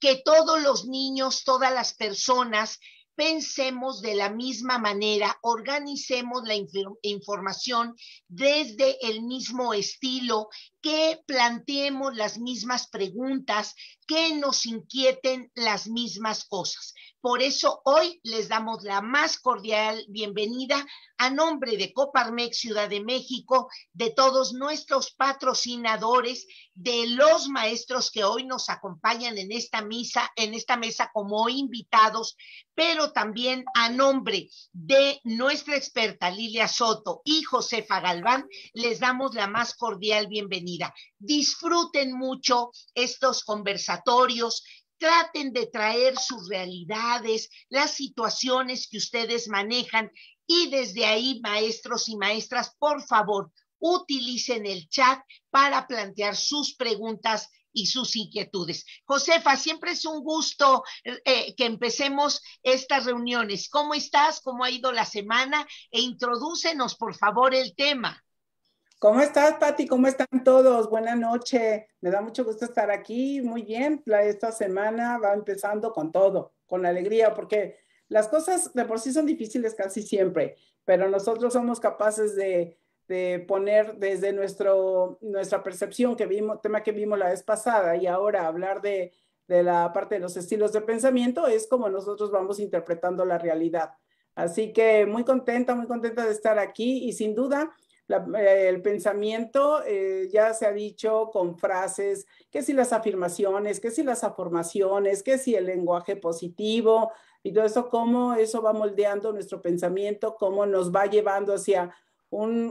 que todos los niños, todas las personas pensemos de la misma manera, organicemos la información desde el mismo estilo, que planteemos las mismas preguntas, que nos inquieten las mismas cosas. Por eso hoy les damos la más cordial bienvenida a nombre de Coparmex Ciudad de México, de todos nuestros patrocinadores, de los maestros que hoy nos acompañan en esta misa, en esta mesa como invitados, pero también a nombre de nuestra experta Lilia Soto y Josefa Galván, les damos la más cordial bienvenida. Disfruten mucho estos conversatorios traten de traer sus realidades, las situaciones que ustedes manejan y desde ahí, maestros y maestras, por favor, utilicen el chat para plantear sus preguntas y sus inquietudes. Josefa, siempre es un gusto eh, que empecemos estas reuniones. ¿Cómo estás? ¿Cómo ha ido la semana? E introdúcenos, por favor, el tema. ¿Cómo estás, Patti? ¿Cómo están todos? Buenas noches. Me da mucho gusto estar aquí. Muy bien, esta semana va empezando con todo, con alegría, porque las cosas de por sí son difíciles casi siempre, pero nosotros somos capaces de, de poner desde nuestro, nuestra percepción, que vimos, tema que vimos la vez pasada, y ahora hablar de, de la parte de los estilos de pensamiento, es como nosotros vamos interpretando la realidad. Así que muy contenta, muy contenta de estar aquí y sin duda eh, el pensamiento eh, ya se ha dicho con frases, que si las afirmaciones, que si las afirmaciones, que si el lenguaje positivo y todo eso, cómo eso va moldeando nuestro pensamiento, cómo nos va llevando hacia un,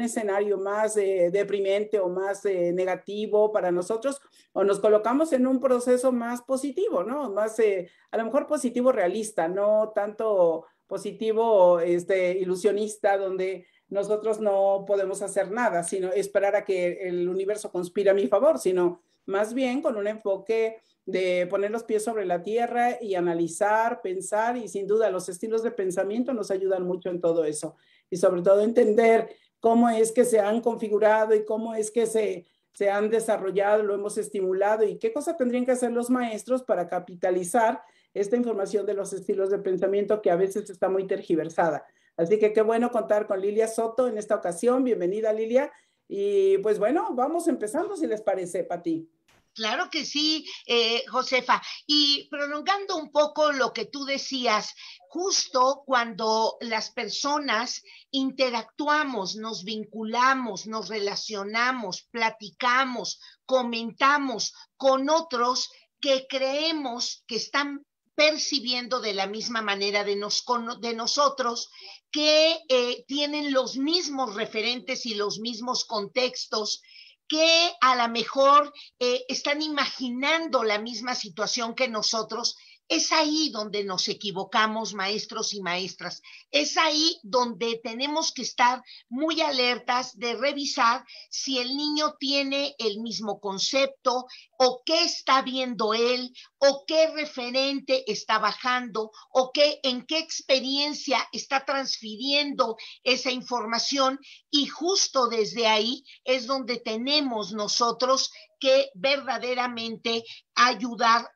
escenario más eh, deprimente o más negativo para nosotros, o nos colocamos en un proceso más positivo, ¿no? Más, a lo mejor positivo realista, no tanto positivo este, ilusionista, donde nosotros no podemos hacer nada, sino esperar a que el universo conspire a mi favor, sino más bien con un enfoque de poner los pies sobre la tierra y analizar, pensar y sin duda los estilos de pensamiento nos ayudan mucho en todo eso y sobre todo entender cómo es que se han configurado y cómo es que se, se han desarrollado, lo hemos estimulado y qué cosa tendrían que hacer los maestros para capitalizar esta información de los estilos de pensamiento que a veces está muy tergiversada. Así que qué bueno contar con Lilia Soto en esta ocasión. Bienvenida, Lilia. Y pues bueno, vamos empezando si les parece, Pati. Claro que sí, eh, Josefa. Y prolongando un poco lo que tú decías, justo cuando las personas interactuamos, nos vinculamos, nos relacionamos, platicamos, comentamos con otros que creemos que están percibiendo de la misma manera de, nosotros, que eh, tienen los mismos referentes y los mismos contextos, que a lo mejor eh, están imaginando la misma situación que nosotros es ahí donde nos equivocamos, maestros y maestras. Es ahí donde tenemos que estar muy alertas de revisar si el niño tiene el mismo concepto o qué está viendo él o qué referente está bajando o qué en qué experiencia está transfiriendo esa información y justo desde ahí es donde tenemos nosotros que verdaderamente ayudar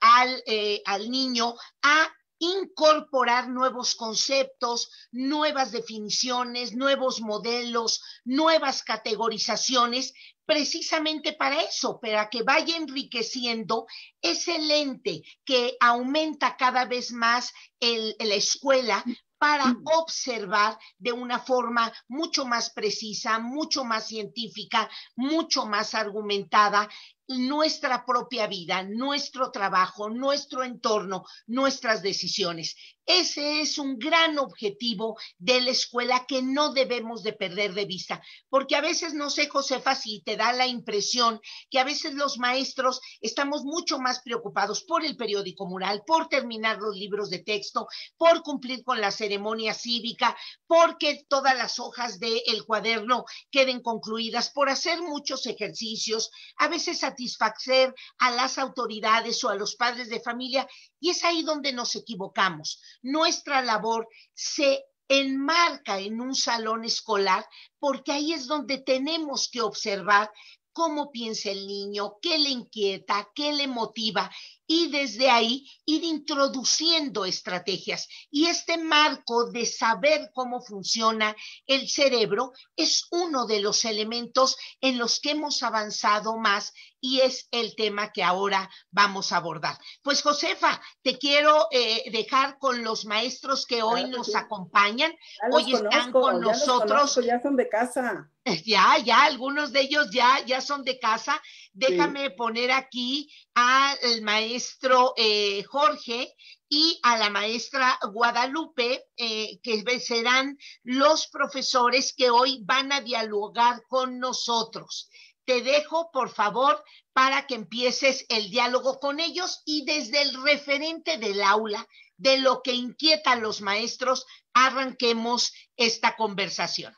eh, al, niño a incorporar nuevos conceptos, nuevas definiciones, nuevos modelos, nuevas categorizaciones, precisamente para eso, para que vaya enriqueciendo ese lente que aumenta cada vez más la escuela para mm. observar de una forma mucho más precisa, mucho más científica, mucho más argumentada nuestra propia vida, nuestro trabajo, nuestro entorno, nuestras decisiones. Ese es un gran objetivo de la escuela que no debemos de perder de vista, porque a veces, no sé, Josefa, si te da la impresión que a veces los maestros estamos mucho más preocupados por el periódico mural, por terminar los libros de texto, por cumplir con la ceremonia cívica, porque todas las hojas del cuaderno queden concluidas, por hacer muchos ejercicios, a veces satisfacer a las autoridades o a los padres de familia, y es ahí donde nos equivocamos nuestra labor se enmarca en un salón escolar, porque ahí es donde tenemos que observar cómo piensa el niño, qué le inquieta, qué le motiva y desde ahí ir introduciendo estrategias. Y este marco de saber cómo funciona el cerebro es uno de los elementos en los que hemos avanzado más y es el tema que ahora vamos a abordar. Pues Josefa, te quiero eh, dejar con los maestros que hoy nos acompañan. Hoy están con nosotros. ya son de casa. Ya, ya, algunos de ellos ya, ya son de casa Déjame poner aquí al maestro eh, Jorge y a la maestra Guadalupe, eh, que serán los profesores que hoy van a dialogar con nosotros. Te dejo, por favor, para que empieces el diálogo con ellos y desde el referente del aula, de lo que inquieta a los maestros, arranquemos esta conversación.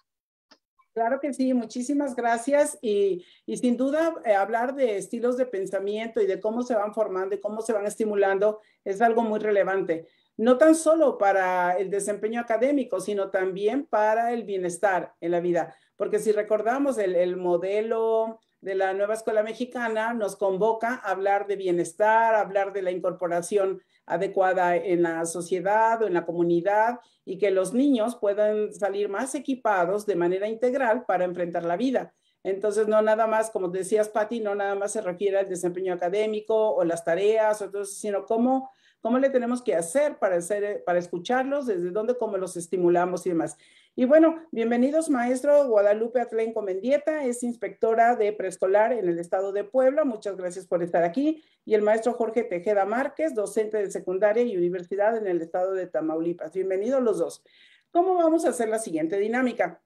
Claro que sí, muchísimas gracias y, sin duda eh, hablar de estilos de pensamiento y de cómo se van formando y cómo se van estimulando es algo muy relevante, no tan solo para el desempeño académico, sino también para el bienestar en la vida, porque si recordamos el, el modelo de la nueva escuela mexicana nos convoca a hablar de bienestar, hablar de la incorporación adecuada en la sociedad o en la comunidad y que los niños puedan salir más equipados de manera integral para enfrentar la vida. Entonces, no nada más, como decías, Patti, no nada más se refiere al desempeño académico o las tareas, sino cómo, cómo le tenemos que hacer para, hacer, para escucharlos, desde dónde, cómo los estimulamos y demás. Y bueno, bienvenidos, maestro Guadalupe Atlenco Mendieta, es inspectora de preescolar en el estado de Puebla. Muchas gracias por estar aquí. Y el maestro Jorge Tejeda Márquez, docente de secundaria y universidad en el estado de Tamaulipas. Bienvenidos los dos. ¿Cómo vamos a hacer la siguiente dinámica?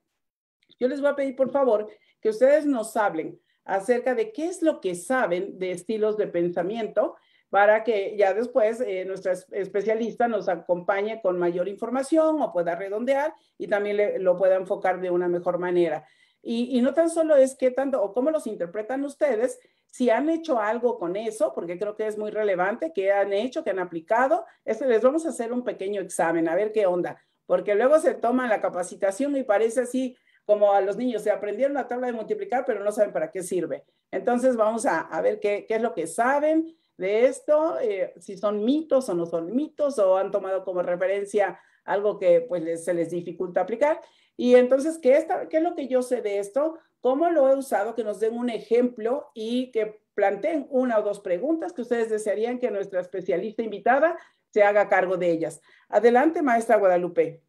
Yo les voy a pedir, por favor, que ustedes nos hablen acerca de qué es lo que saben de estilos de pensamiento para que ya después eh, nuestra especialista nos acompañe con mayor información o pueda redondear y también lo pueda enfocar de una mejor manera. Y, no tan solo es qué tanto o cómo los interpretan ustedes, si han hecho algo con eso, porque creo que es muy relevante, qué han hecho, qué han aplicado. Este, les vamos a hacer un pequeño examen, a ver qué onda, porque luego se toma la capacitación y parece así como a los niños, se aprendieron la tabla de multiplicar, pero no saben para qué sirve. Entonces vamos a, ver qué, qué es lo que saben, de esto, eh, si son mitos o no son mitos, o han tomado como referencia algo que pues se les dificulta aplicar. Y entonces, ¿qué, ¿qué es lo que yo sé de esto? ¿Cómo lo he usado? Que nos den un ejemplo y que planteen una o dos preguntas que ustedes desearían que nuestra especialista invitada se haga cargo de ellas. Adelante, maestra Guadalupe.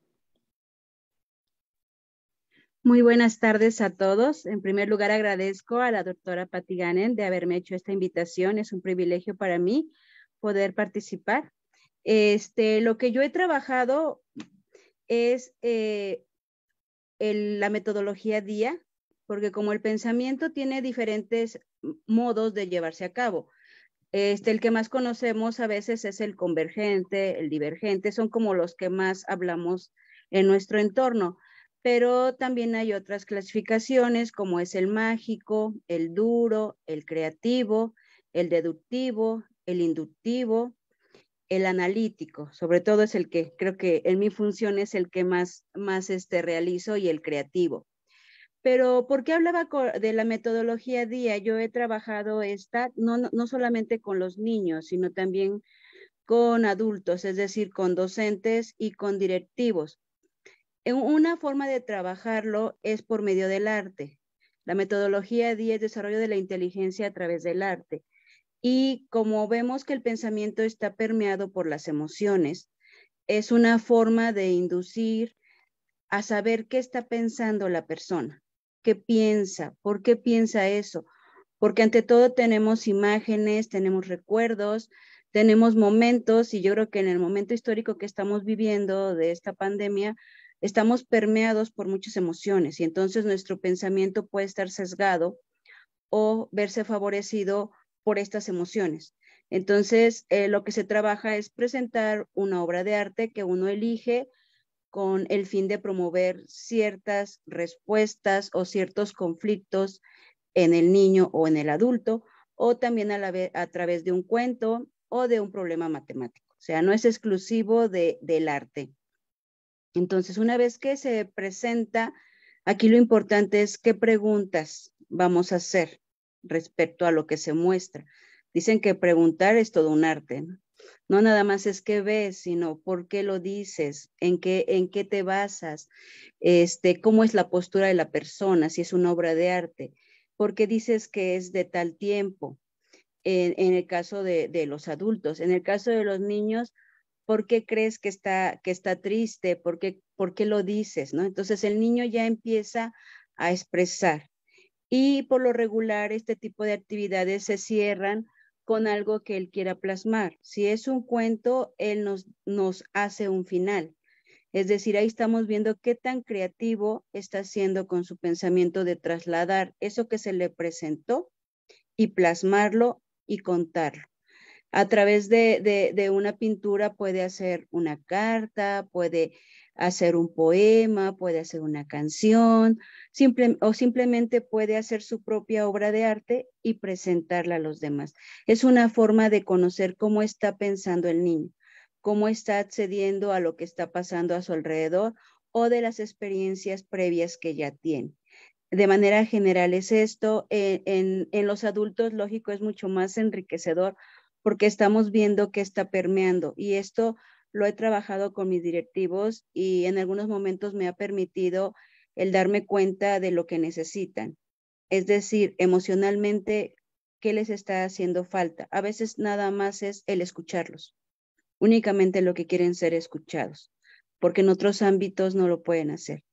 Muy buenas tardes a todos. En primer lugar, agradezco a la doctora Patiganen de haberme hecho esta invitación. Es un privilegio para mí poder participar. Este, lo que yo he trabajado es eh, la metodología día, porque como el pensamiento tiene diferentes modos de llevarse a cabo. Este, el que más conocemos a veces es el convergente, el divergente, son como los que más hablamos en nuestro entorno pero también hay otras clasificaciones como es el mágico, el duro, el creativo, el deductivo, el inductivo, el analítico, sobre todo es el que creo que en mi función es el que más, más este, realizo y el creativo. Pero ¿por qué hablaba de la metodología día, Yo he trabajado esta no solamente con los niños, sino también con adultos, es decir, con docentes y con directivos. Eh, una forma de trabajarlo es por medio del arte. La metodología 10 desarrollo de la inteligencia a través del arte. Y como vemos que el pensamiento está permeado por las emociones, es una forma de inducir a saber qué está pensando la persona, qué piensa, por qué piensa eso. Porque ante todo tenemos imágenes, tenemos recuerdos, tenemos momentos y yo creo que en el momento histórico que estamos viviendo de esta pandemia, estamos permeados por muchas emociones y entonces nuestro pensamiento puede estar sesgado o verse favorecido por estas emociones. Entonces, eh, lo que se trabaja es presentar una obra de arte que uno elige con el fin de promover ciertas respuestas o ciertos conflictos en el niño o en el adulto, o también a, través de un cuento o de un problema matemático. O sea, no es exclusivo del arte. Entonces, una vez que se presenta, aquí lo importante es qué preguntas vamos a hacer respecto a lo que se muestra. Dicen que preguntar es todo un arte, ¿no? nada más es qué ves, sino por qué lo dices, en qué, en qué te basas, este, cómo es la postura de la persona, si es una obra de arte, por qué dices que es de tal tiempo, en, el caso de, los adultos. En el caso de los niños, ¿por qué crees que está, que está triste? ¿Por qué, ¿Por qué lo dices? ¿no? Entonces el niño ya empieza a expresar. Y por lo regular este tipo de actividades se cierran con algo que él quiera plasmar. Si es un cuento, él nos, nos hace un final. Es decir, ahí estamos viendo qué tan creativo está siendo con su pensamiento de trasladar eso que se le presentó y plasmarlo y contarlo a través de, una pintura puede hacer una carta, puede hacer un poema, puede hacer una canción, o simplemente puede hacer su propia obra de arte y presentarla a los demás. Es una forma de conocer cómo está pensando el niño, cómo está accediendo a lo que está pasando a su alrededor o de las experiencias previas que ya tiene de manera general es esto. Eh, en, los adultos, lógico, es mucho más enriquecedor porque estamos viendo que está permeando y esto lo he trabajado con mis directivos y en algunos momentos me ha permitido el darme cuenta de lo que necesitan. Es decir, emocionalmente, ¿qué les está haciendo falta? A veces nada más es el escucharlos. Únicamente lo que quieren ser escuchados, porque en otros ámbitos no lo pueden hacer.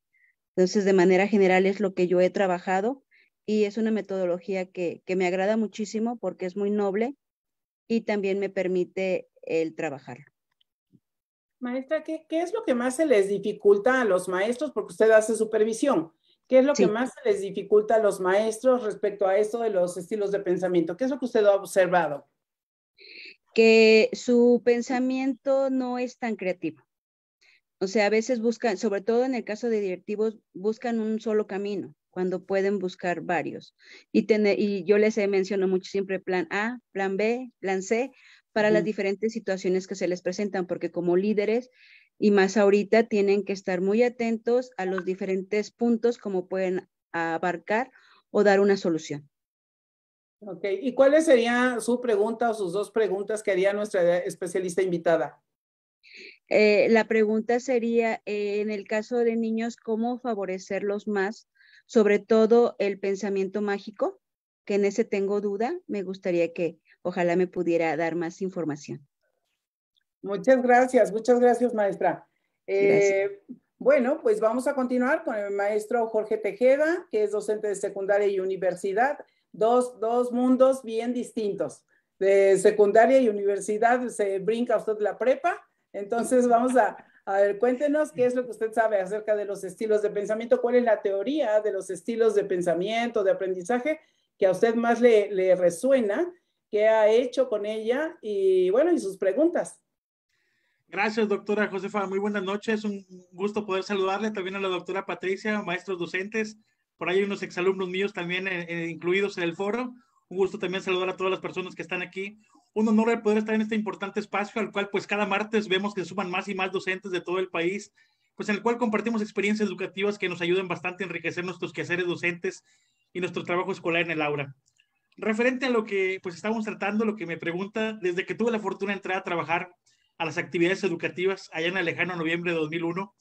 Entonces, de manera general es lo que yo he trabajado y es una metodología que, que me agrada muchísimo porque es muy noble y también me permite el trabajar. Maestra, ¿qué, es lo que más se les dificulta a los maestros? Porque usted hace supervisión. ¿Qué es lo que más se les dificulta a los maestros respecto a eso de los estilos de pensamiento? ¿Qué es lo que usted ha observado? Que su pensamiento no es tan creativo. O sea, a veces buscan, sobre todo en el caso de directivos, buscan un solo camino cuando pueden buscar varios. Y, y yo les he mencionado mucho siempre plan A, plan B, plan C, para las diferentes situaciones que se les presentan, porque como líderes y más ahorita tienen que estar muy atentos a los diferentes puntos como pueden abarcar o dar una solución. Ok, ¿y cuáles sería su pregunta o sus dos preguntas que haría nuestra especialista invitada? Eh, la pregunta sería, eh, en el caso de niños, ¿cómo favorecerlos más sobre todo el pensamiento mágico, que en ese tengo duda, me gustaría que ojalá me pudiera dar más información. Muchas gracias, muchas gracias, maestra. Eh, bueno, pues vamos a continuar con el maestro Jorge Tejeda, que es docente de secundaria y universidad, dos, dos mundos bien distintos. De secundaria y universidad se brinca usted la prepa, entonces vamos a, a ver, cuéntenos qué es lo que usted sabe acerca de los estilos de pensamiento, cuál es la teoría de los estilos de pensamiento, de aprendizaje que a usted más le, resuena, qué ha hecho con ella y bueno, y sus preguntas. Gracias, doctora Josefa. Muy buenas noches. Un gusto poder saludarle también a la doctora Patricia, maestros docentes. Por ahí unos exalumnos míos también eh, eh, incluidos en el foro. Un gusto también saludar a todas las personas que están aquí un honor poder estar en este importante espacio al cual pues cada martes vemos que se suman más y más docentes de todo el país, pues en el cual compartimos experiencias educativas que nos ayudan bastante a enriquecer nuestros quehaceres docentes y nuestro trabajo escolar en el aula. Referente a lo que pues estamos tratando, lo que me pregunta, desde que tuve la fortuna de entrar a trabajar a las actividades educativas allá en el lejano noviembre de 2001,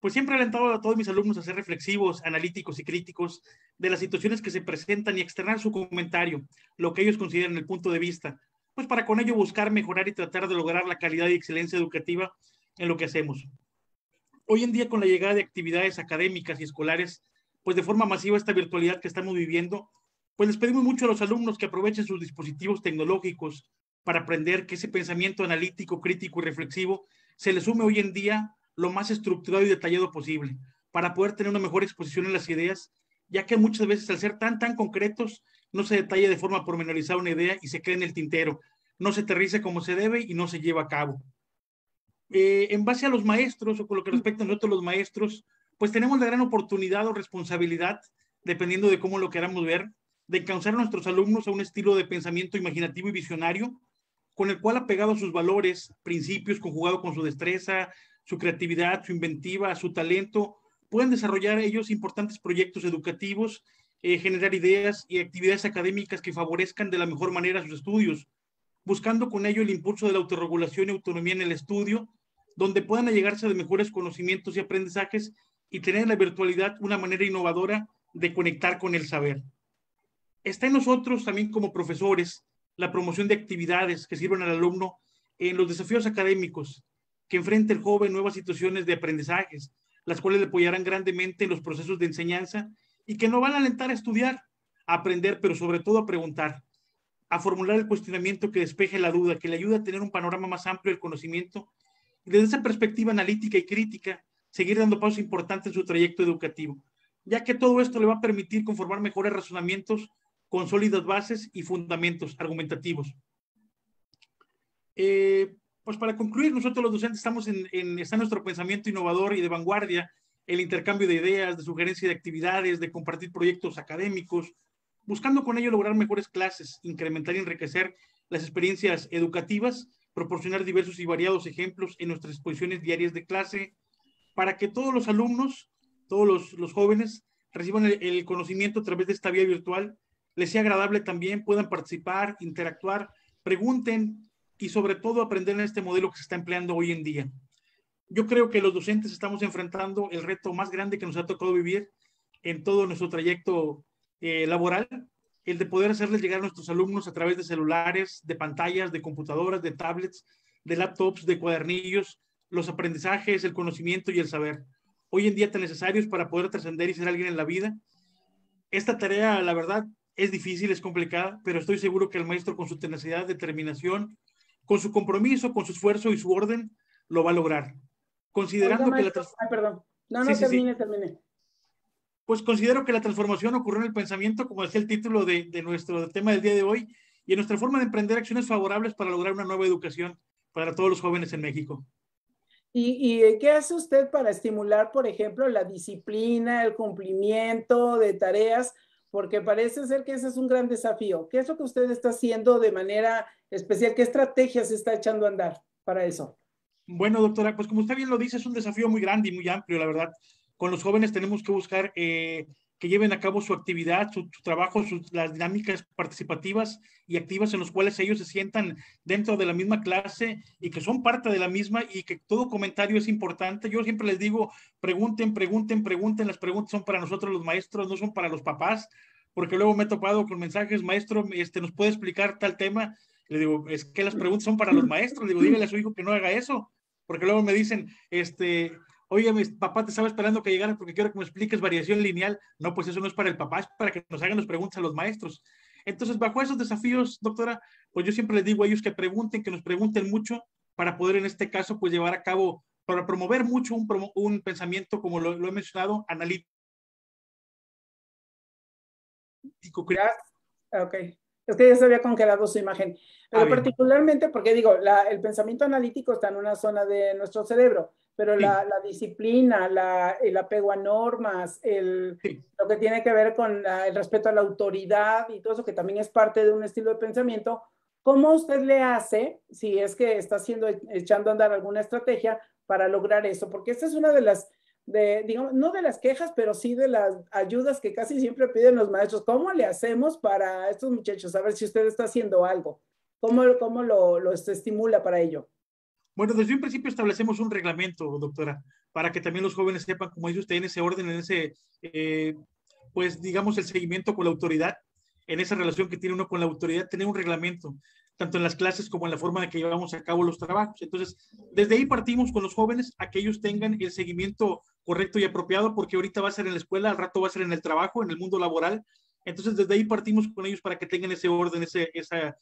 pues siempre he alentado a todos mis alumnos a ser reflexivos, analíticos y críticos de las situaciones que se presentan y externar su comentario, lo que ellos consideran el punto de vista, pues para con ello buscar mejorar y tratar de lograr la calidad y excelencia educativa en lo que hacemos. Hoy en día con la llegada de actividades académicas y escolares, pues de forma masiva esta virtualidad que estamos viviendo, pues les pedimos mucho a los alumnos que aprovechen sus dispositivos tecnológicos para aprender que ese pensamiento analítico, crítico y reflexivo se les sume hoy en día lo más estructurado y detallado posible para poder tener una mejor exposición en las ideas, ya que muchas veces al ser tan, tan concretos, no se detalla de forma pormenorizada una idea y se cree en el tintero, no se aterriza como se debe y no se lleva a cabo. Eh, en base a los maestros o con lo que respecta a nosotros los maestros, pues tenemos la gran oportunidad o responsabilidad, dependiendo de cómo lo queramos ver, de encauzar a nuestros alumnos a un estilo de pensamiento imaginativo y visionario, con el cual apegado a sus valores, principios, conjugado con su destreza, su creatividad, su inventiva, su talento, pueden desarrollar ellos importantes proyectos educativos eh, generar ideas y actividades académicas que favorezcan de la mejor manera sus estudios, buscando con ello el impulso de la autorregulación y autonomía en el estudio, donde puedan allegarse de mejores conocimientos y aprendizajes y tener en la virtualidad una manera innovadora de conectar con el saber. Está en nosotros también como profesores la promoción de actividades que sirvan al alumno en los desafíos académicos que enfrenta el joven nuevas situaciones de aprendizajes, las cuales le apoyarán grandemente en los procesos de enseñanza y que no van a alentar a estudiar, a aprender, pero sobre todo a preguntar, a formular el cuestionamiento que despeje la duda, que le ayude a tener un panorama más amplio del conocimiento y desde esa perspectiva analítica y crítica seguir dando pasos importantes en su trayecto educativo, ya que todo esto le va a permitir conformar mejores razonamientos con sólidas bases y fundamentos argumentativos. Eh, pues para concluir, nosotros los docentes estamos en, en, está nuestro pensamiento innovador y de vanguardia el intercambio de ideas, de sugerencias, de actividades, de compartir proyectos académicos, buscando con ello lograr mejores clases, incrementar y enriquecer las experiencias educativas, proporcionar diversos y variados ejemplos en nuestras exposiciones diarias de clase, para que todos los alumnos, todos los, jóvenes, reciban el, conocimiento a través de esta vía virtual, les sea agradable también, puedan participar, interactuar, pregunten y sobre todo aprender en este modelo que se está empleando hoy en día yo creo que los docentes estamos enfrentando el reto más grande que nos ha tocado vivir en todo nuestro trayecto eh, laboral, el de poder hacerles llegar a nuestros alumnos a través de celulares, de pantallas, de computadoras, de tablets, de laptops, de cuadernillos, los aprendizajes, el conocimiento y el saber, hoy en día tan necesarios para poder trascender y ser alguien en la vida. Esta tarea, la verdad, es difícil, es complicada, pero estoy seguro que el maestro con su tenacidad, determinación, con su compromiso, con su esfuerzo y su orden, lo va a lograr. Considerando que la... Pues considero que la transformación ocurrió en el pensamiento, como es el título de, nuestro tema del día de hoy, y en nuestra forma de emprender acciones favorables para lograr una nueva educación para todos los jóvenes en México. ¿Y, ¿Y, eh, qué hace usted para estimular, por ejemplo, la disciplina, el cumplimiento de tareas? Porque parece ser que ese es un gran desafío. ¿Qué es lo que usted está haciendo de manera especial? ¿Qué estrategias está echando a andar para eso? Bueno, doctora, pues como usted bien lo dice, es un desafío muy grande y muy amplio, la verdad. Con los jóvenes tenemos que buscar eh, que lleven a cabo su actividad, su, trabajo, las dinámicas participativas y activas en los cuales ellos se sientan dentro de la misma clase y que son parte de la misma y que todo comentario es importante. Yo siempre les digo, pregunten, pregunten, pregunten. Las preguntas son para nosotros los maestros, no son para los papás, porque luego me he topado con mensajes, maestro, este, ¿nos puede explicar tal tema? Le digo, es que las preguntas son para los maestros. Le digo, dígale a su hijo que no haga eso porque luego me dicen, este, oye, mi papá te estaba esperando que llegara porque quiero que me expliques variación lineal. No, pues eso no es para el papá, es para que nos hagan las preguntas a los maestros. Entonces, bajo esos desafíos, doctora, pues yo siempre les digo a ellos que pregunten, que nos pregunten mucho para poder en este caso, pues llevar a cabo, para promover mucho un, pensamiento, como lo, he mencionado, analítico. Ok. Es que ya se había congelado su imagen. Pero ah, particularmente porque digo, el pensamiento analítico está en una zona de nuestro cerebro, pero la, disciplina, el apego a normas, el, lo que tiene que ver con el respeto a la autoridad y todo eso que también es parte de un estilo de pensamiento, ¿cómo usted le hace, si es que está haciendo, echando a andar alguna estrategia para lograr eso? Porque esta es una de las digamos, no de las quejas, pero sí de las ayudas que casi siempre piden los maestros. ¿Cómo le hacemos para estos muchachos? A ver si usted está haciendo algo. ¿Cómo, cómo lo, estimula para ello? Bueno, desde un principio establecemos un reglamento, doctora, para que también los jóvenes sepan, como dice usted, en ese orden, en ese, eh, pues digamos, el seguimiento con la autoridad, en esa relación que tiene uno con la autoridad, tener un reglamento tanto en las clases como en la forma de que llevamos a cabo los trabajos. Entonces, desde ahí partimos con los jóvenes a que ellos tengan el seguimiento correcto y apropiado, porque ahorita va a ser en la escuela, al rato va a ser en el trabajo, en el mundo laboral. Entonces, desde ahí partimos con ellos para que tengan ese orden, esa,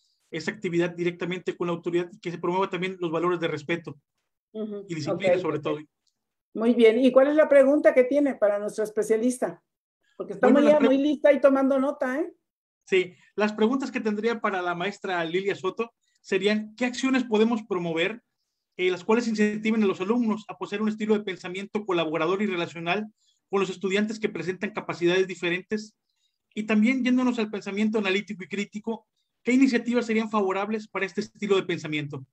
actividad directamente con la autoridad que se promueva también los valores de respeto y disciplina, sobre todo. Muy bien. ¿Y cuál es la pregunta que tiene para nuestro especialista? Porque estamos ya muy, muy lista y tomando nota, ¿eh? Sí, las preguntas que tendría para la maestra Lilia Soto serían, ¿qué acciones podemos promover eh, las cuales incentiven a los alumnos a poseer un estilo de pensamiento colaborador y relacional con los estudiantes que presentan capacidades diferentes? Y también yéndonos al pensamiento analítico y crítico, ¿qué iniciativas serían favorables para este estilo de pensamiento?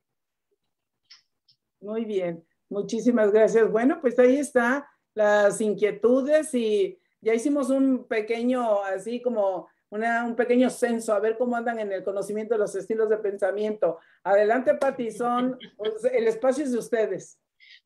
Muy bien, muchísimas gracias. Bueno, pues ahí está las inquietudes y ya hicimos un pequeño así como un pequeño censo, a ver cómo andan en el conocimiento de los estilos de pensamiento. Adelante, Pati, pues, el espacio es de ustedes.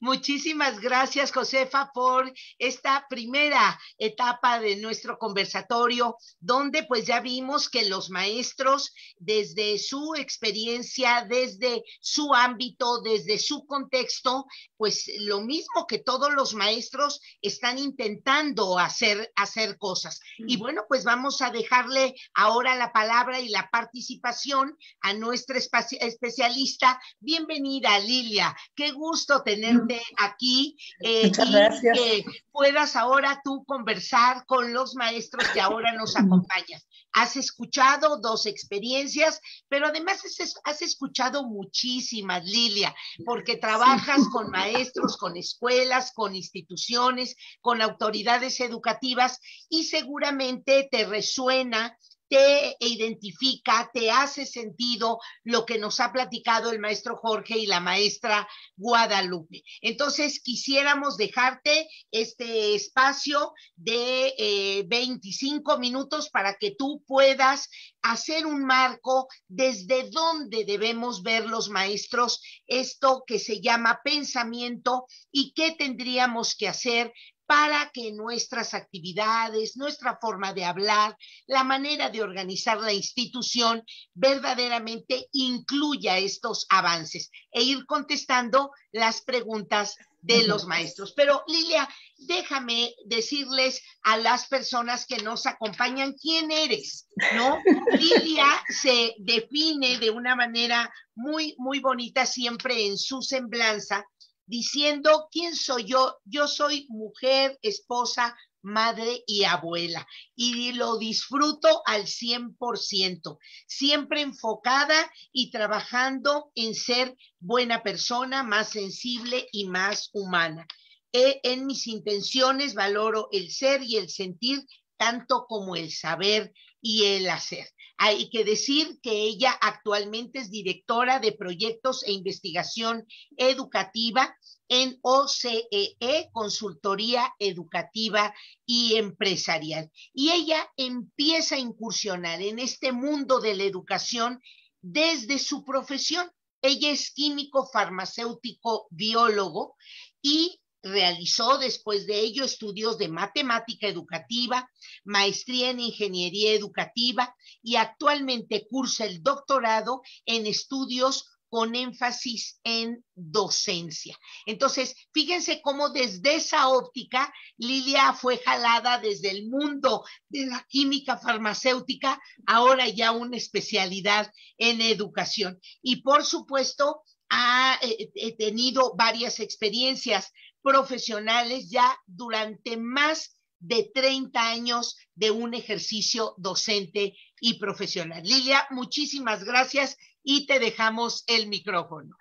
Muchísimas gracias, Josefa, por esta primera etapa de nuestro conversatorio, donde pues ya vimos que los maestros, desde su experiencia, desde su ámbito, desde su contexto, pues lo mismo que todos los maestros están intentando hacer, hacer cosas. Y bueno, pues vamos a dejarle ahora la palabra y la participación a nuestra especialista. Bienvenida, Lilia. Qué gusto tenerte aquí eh, y que puedas ahora tú conversar con los maestros que ahora nos acompañan. Has escuchado dos experiencias, pero además has escuchado muchísimas, Lilia, porque trabajas con maestros, con escuelas, con instituciones, con autoridades educativas y seguramente te resuena te identifica, te hace sentido lo que nos ha platicado el maestro Jorge y la maestra Guadalupe. Entonces, quisiéramos dejarte este espacio de 25 eh, minutos para que tú puedas hacer un marco desde dónde debemos ver los maestros esto que se llama pensamiento y qué tendríamos que hacer para que nuestras actividades, nuestra forma de hablar, la manera de organizar la institución verdaderamente incluya estos avances e ir contestando las preguntas de los maestros. Pero Lilia, déjame decirles a las personas que nos acompañan quién eres, ¿no? Lilia se define de una manera muy, muy bonita siempre en su semblanza diciendo, ¿quién soy yo? Yo soy mujer, esposa, madre y abuela y lo disfruto al 100%, siempre enfocada y trabajando en ser buena persona, más sensible y más humana. En mis intenciones valoro el ser y el sentir tanto como el saber y el hacer. Hay ah, que decir que ella actualmente es directora de proyectos e investigación educativa en OCEE, e, Consultoría Educativa y Empresarial. Y ella empieza a incursionar en este mundo de la educación desde su profesión. Ella es químico farmacéutico biólogo y Realizó después de ello estudios de matemática educativa, maestría en ingeniería educativa y actualmente cursa el doctorado en estudios con énfasis en docencia. Entonces, fíjense cómo desde esa óptica Lilia fue jalada desde el mundo de la química farmacéutica, ahora ya una especialidad en educación. Y por supuesto, ha eh, eh, tenido varias experiencias profesionales ya durante más de 30 años de un ejercicio docente y profesional. Lilia, muchísimas gracias y te dejamos el micrófono.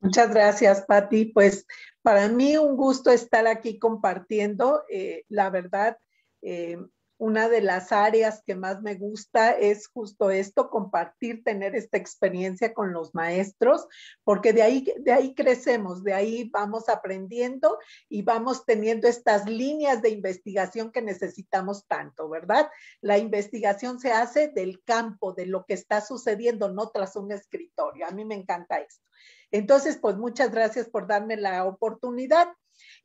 Muchas gracias, Patti. Pues para mí un gusto estar aquí compartiendo. Eh, la verdad, eh, una de las áreas que más me gusta es justo esto, compartir, tener esta experiencia con los maestros, porque de ahí, de ahí crecemos, de ahí vamos aprendiendo y vamos teniendo estas líneas de investigación que necesitamos tanto, ¿verdad? La investigación se hace del campo, de lo que está sucediendo, no tras un escritorio. A mí me encanta esto. Entonces, pues muchas gracias por darme la oportunidad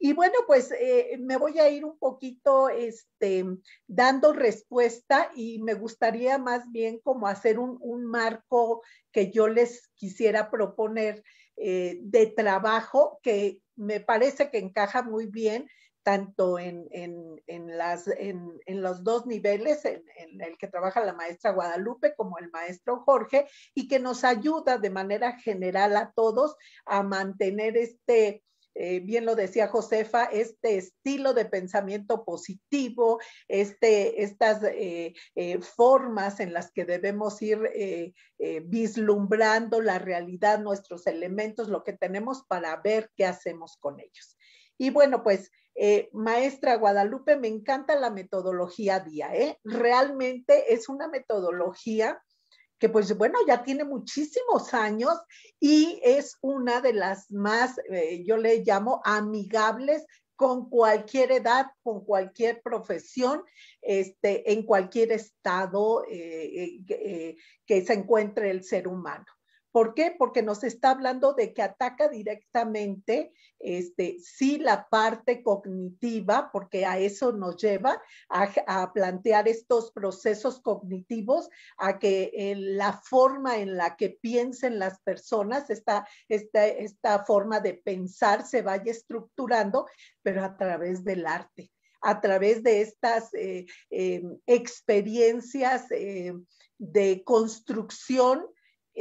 y bueno, pues eh, me voy a ir un poquito este, dando respuesta y me gustaría más bien como hacer un, marco que yo les quisiera proponer eh, de trabajo que me parece que encaja muy bien tanto en, las, en, en, los dos niveles, en, el que trabaja la maestra Guadalupe como el maestro Jorge, y que nos ayuda de manera general a todos a mantener este eh, bien lo decía Josefa, este estilo de pensamiento positivo, este, estas eh, eh, formas en las que debemos ir vislumbrando la realidad, nuestros elementos, lo que tenemos para ver qué hacemos con ellos. Y bueno, pues maestra Guadalupe, me encanta la metodología DIA. Realmente es una metodología que pues bueno, ya tiene muchísimos años y es una de las más, eh, yo le llamo amigables con cualquier edad, con cualquier profesión, este, en cualquier estado eh, eh, que se encuentre el ser humano. ¿Por qué? Porque nos está hablando de que ataca directamente, este, sí, la parte cognitiva, porque a eso nos lleva a, plantear estos procesos cognitivos, a que eh, la forma en la que piensen las personas, esta, esta forma de pensar se vaya estructurando, pero a través del arte a través de estas eh, em, experiencias eh, de construcción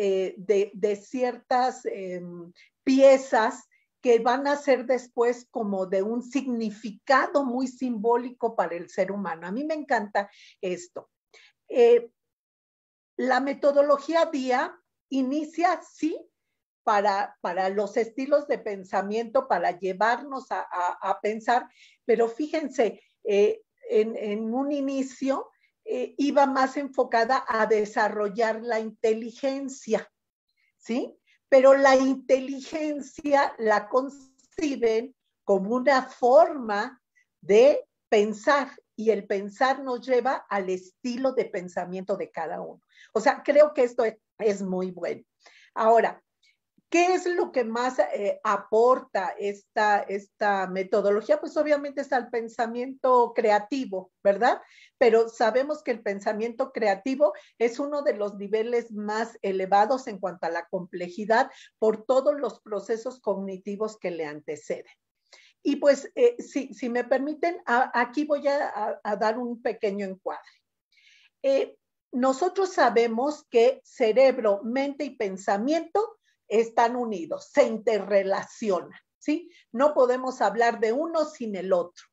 eh, de, ciertas em, piezas que van a ser después como de un significado muy simbólico para el ser humano. A mí me encanta esto. Eh, la metodología Día inicia, sí, para, los estilos de pensamiento, para llevarnos a, pensar, pero fíjense, eh, en, un inicio eh, iba más enfocada a desarrollar la inteligencia, ¿sí? Pero la inteligencia la conciben como una forma de pensar y el pensar nos lleva al estilo de pensamiento de cada uno. O sea, creo que esto es, es muy bueno. Ahora, ¿Qué es lo que más eh, aporta esta, esta metodología? Pues obviamente es el pensamiento creativo, ¿verdad? Pero sabemos que el pensamiento creativo es uno de los niveles más elevados en cuanto a la complejidad por todos los procesos cognitivos que le anteceden. Y pues, eh, si, me permiten, aquí voy a, dar un pequeño encuadre. Eh, nosotros sabemos que cerebro, mente y pensamiento están unidos, se interrelacionan, ¿sí? No podemos hablar de uno sin el otro.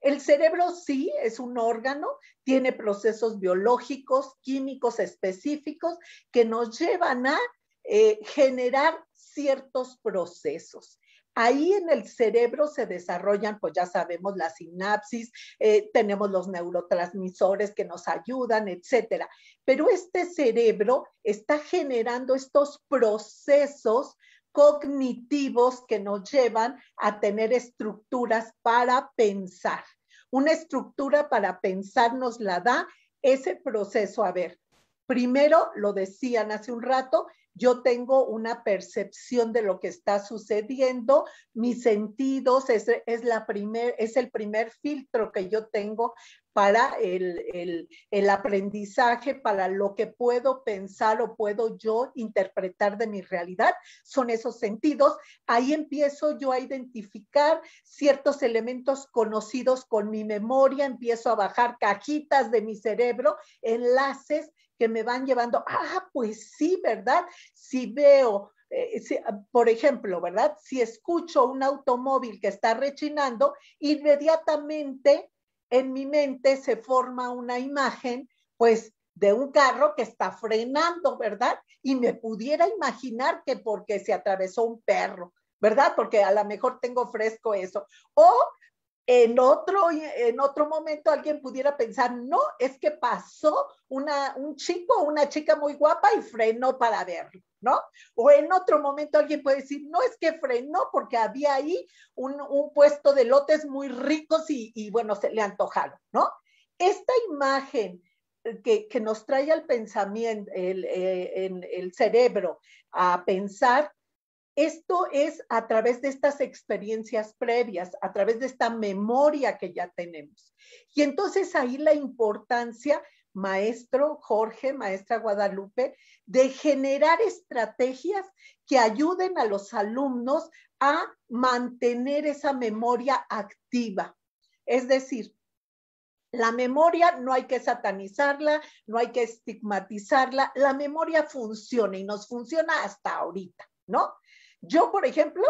El cerebro sí es un órgano, tiene procesos biológicos, químicos específicos que nos llevan a eh, generar ciertos procesos. Ahí en el cerebro se desarrollan, pues ya sabemos, las sinapsis, eh, tenemos los neurotransmisores que nos ayudan, etcétera. Pero este cerebro está generando estos procesos cognitivos que nos llevan a tener estructuras para pensar. Una estructura para pensar nos la da ese proceso. A ver, primero lo decían hace un rato, yo tengo una percepción de lo que está sucediendo, mis sentidos es, la es el primer filtro que yo tengo para el, el, aprendizaje, para lo que puedo pensar o puedo yo interpretar de mi realidad, son esos sentidos. Ahí empiezo yo a identificar ciertos elementos conocidos con mi memoria, empiezo a bajar cajitas de mi cerebro, enlaces que me van llevando, ah, pues sí, ¿verdad? Si veo, eh, ah, por ejemplo, ¿verdad? Si escucho un automóvil que está rechinando, inmediatamente en mi mente se forma una imagen, pues de un carro que está frenando, ¿verdad? Y me pudiera imaginar que porque se atravesó un perro, ¿verdad? Porque a lo mejor tengo fresco eso. O en otro, en otro momento alguien pudiera pensar, no, es que pasó un chico o una chica muy guapa y frenó para verlo, ¿no? O en otro momento alguien puede decir, no, es que frenó porque había ahí un, puesto de lotes muy ricos y, bueno, se le antojaron, ¿no? Esta imagen eh, que, nos trae al pensamiento, el eh, cerebro, a pensar, esto es a través de estas experiencias previas, a través de esta memoria que ya tenemos. Y entonces ahí la importancia, maestro Jorge, maestra Guadalupe, de generar estrategias que ayuden a los alumnos a mantener esa memoria activa. Es decir, la memoria no hay que satanizarla, no hay que estigmatizarla, la memoria funciona y nos funciona hasta ahorita, ¿no? Yo, por ejemplo,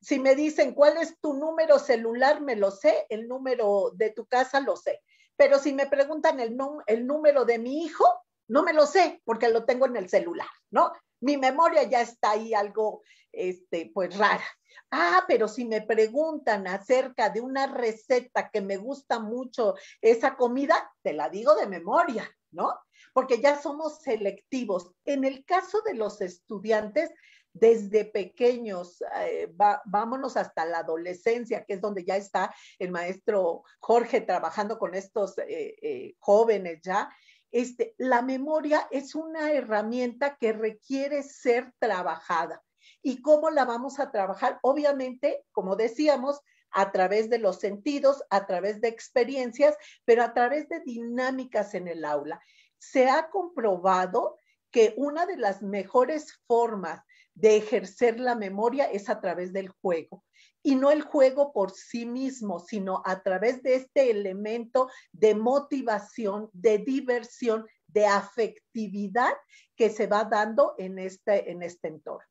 si me dicen cuál es tu número celular, me lo sé, el número de tu casa lo sé. Pero si me preguntan el, el número de mi hijo, no me lo sé porque lo tengo en el celular, ¿no? Mi memoria ya está ahí algo, este, pues rara. Ah, pero si me preguntan acerca de una receta que me gusta mucho, esa comida, te la digo de memoria, ¿no? Porque ya somos selectivos. En el caso de los estudiantes, desde pequeños, eh, vámonos hasta la adolescencia, que es donde ya está el maestro Jorge trabajando con estos eh, eh, jóvenes ya. Este, la memoria es una herramienta que requiere ser trabajada. ¿Y cómo la vamos a trabajar? Obviamente, como decíamos, a través de los sentidos, a través de experiencias, pero a través de dinámicas en el aula. Se ha comprobado que una de las mejores formas de ejercer la memoria es a través del juego. Y no el juego por sí mismo, sino a través de este elemento de motivación, de diversión, de afectividad que se va dando en este, en este entorno.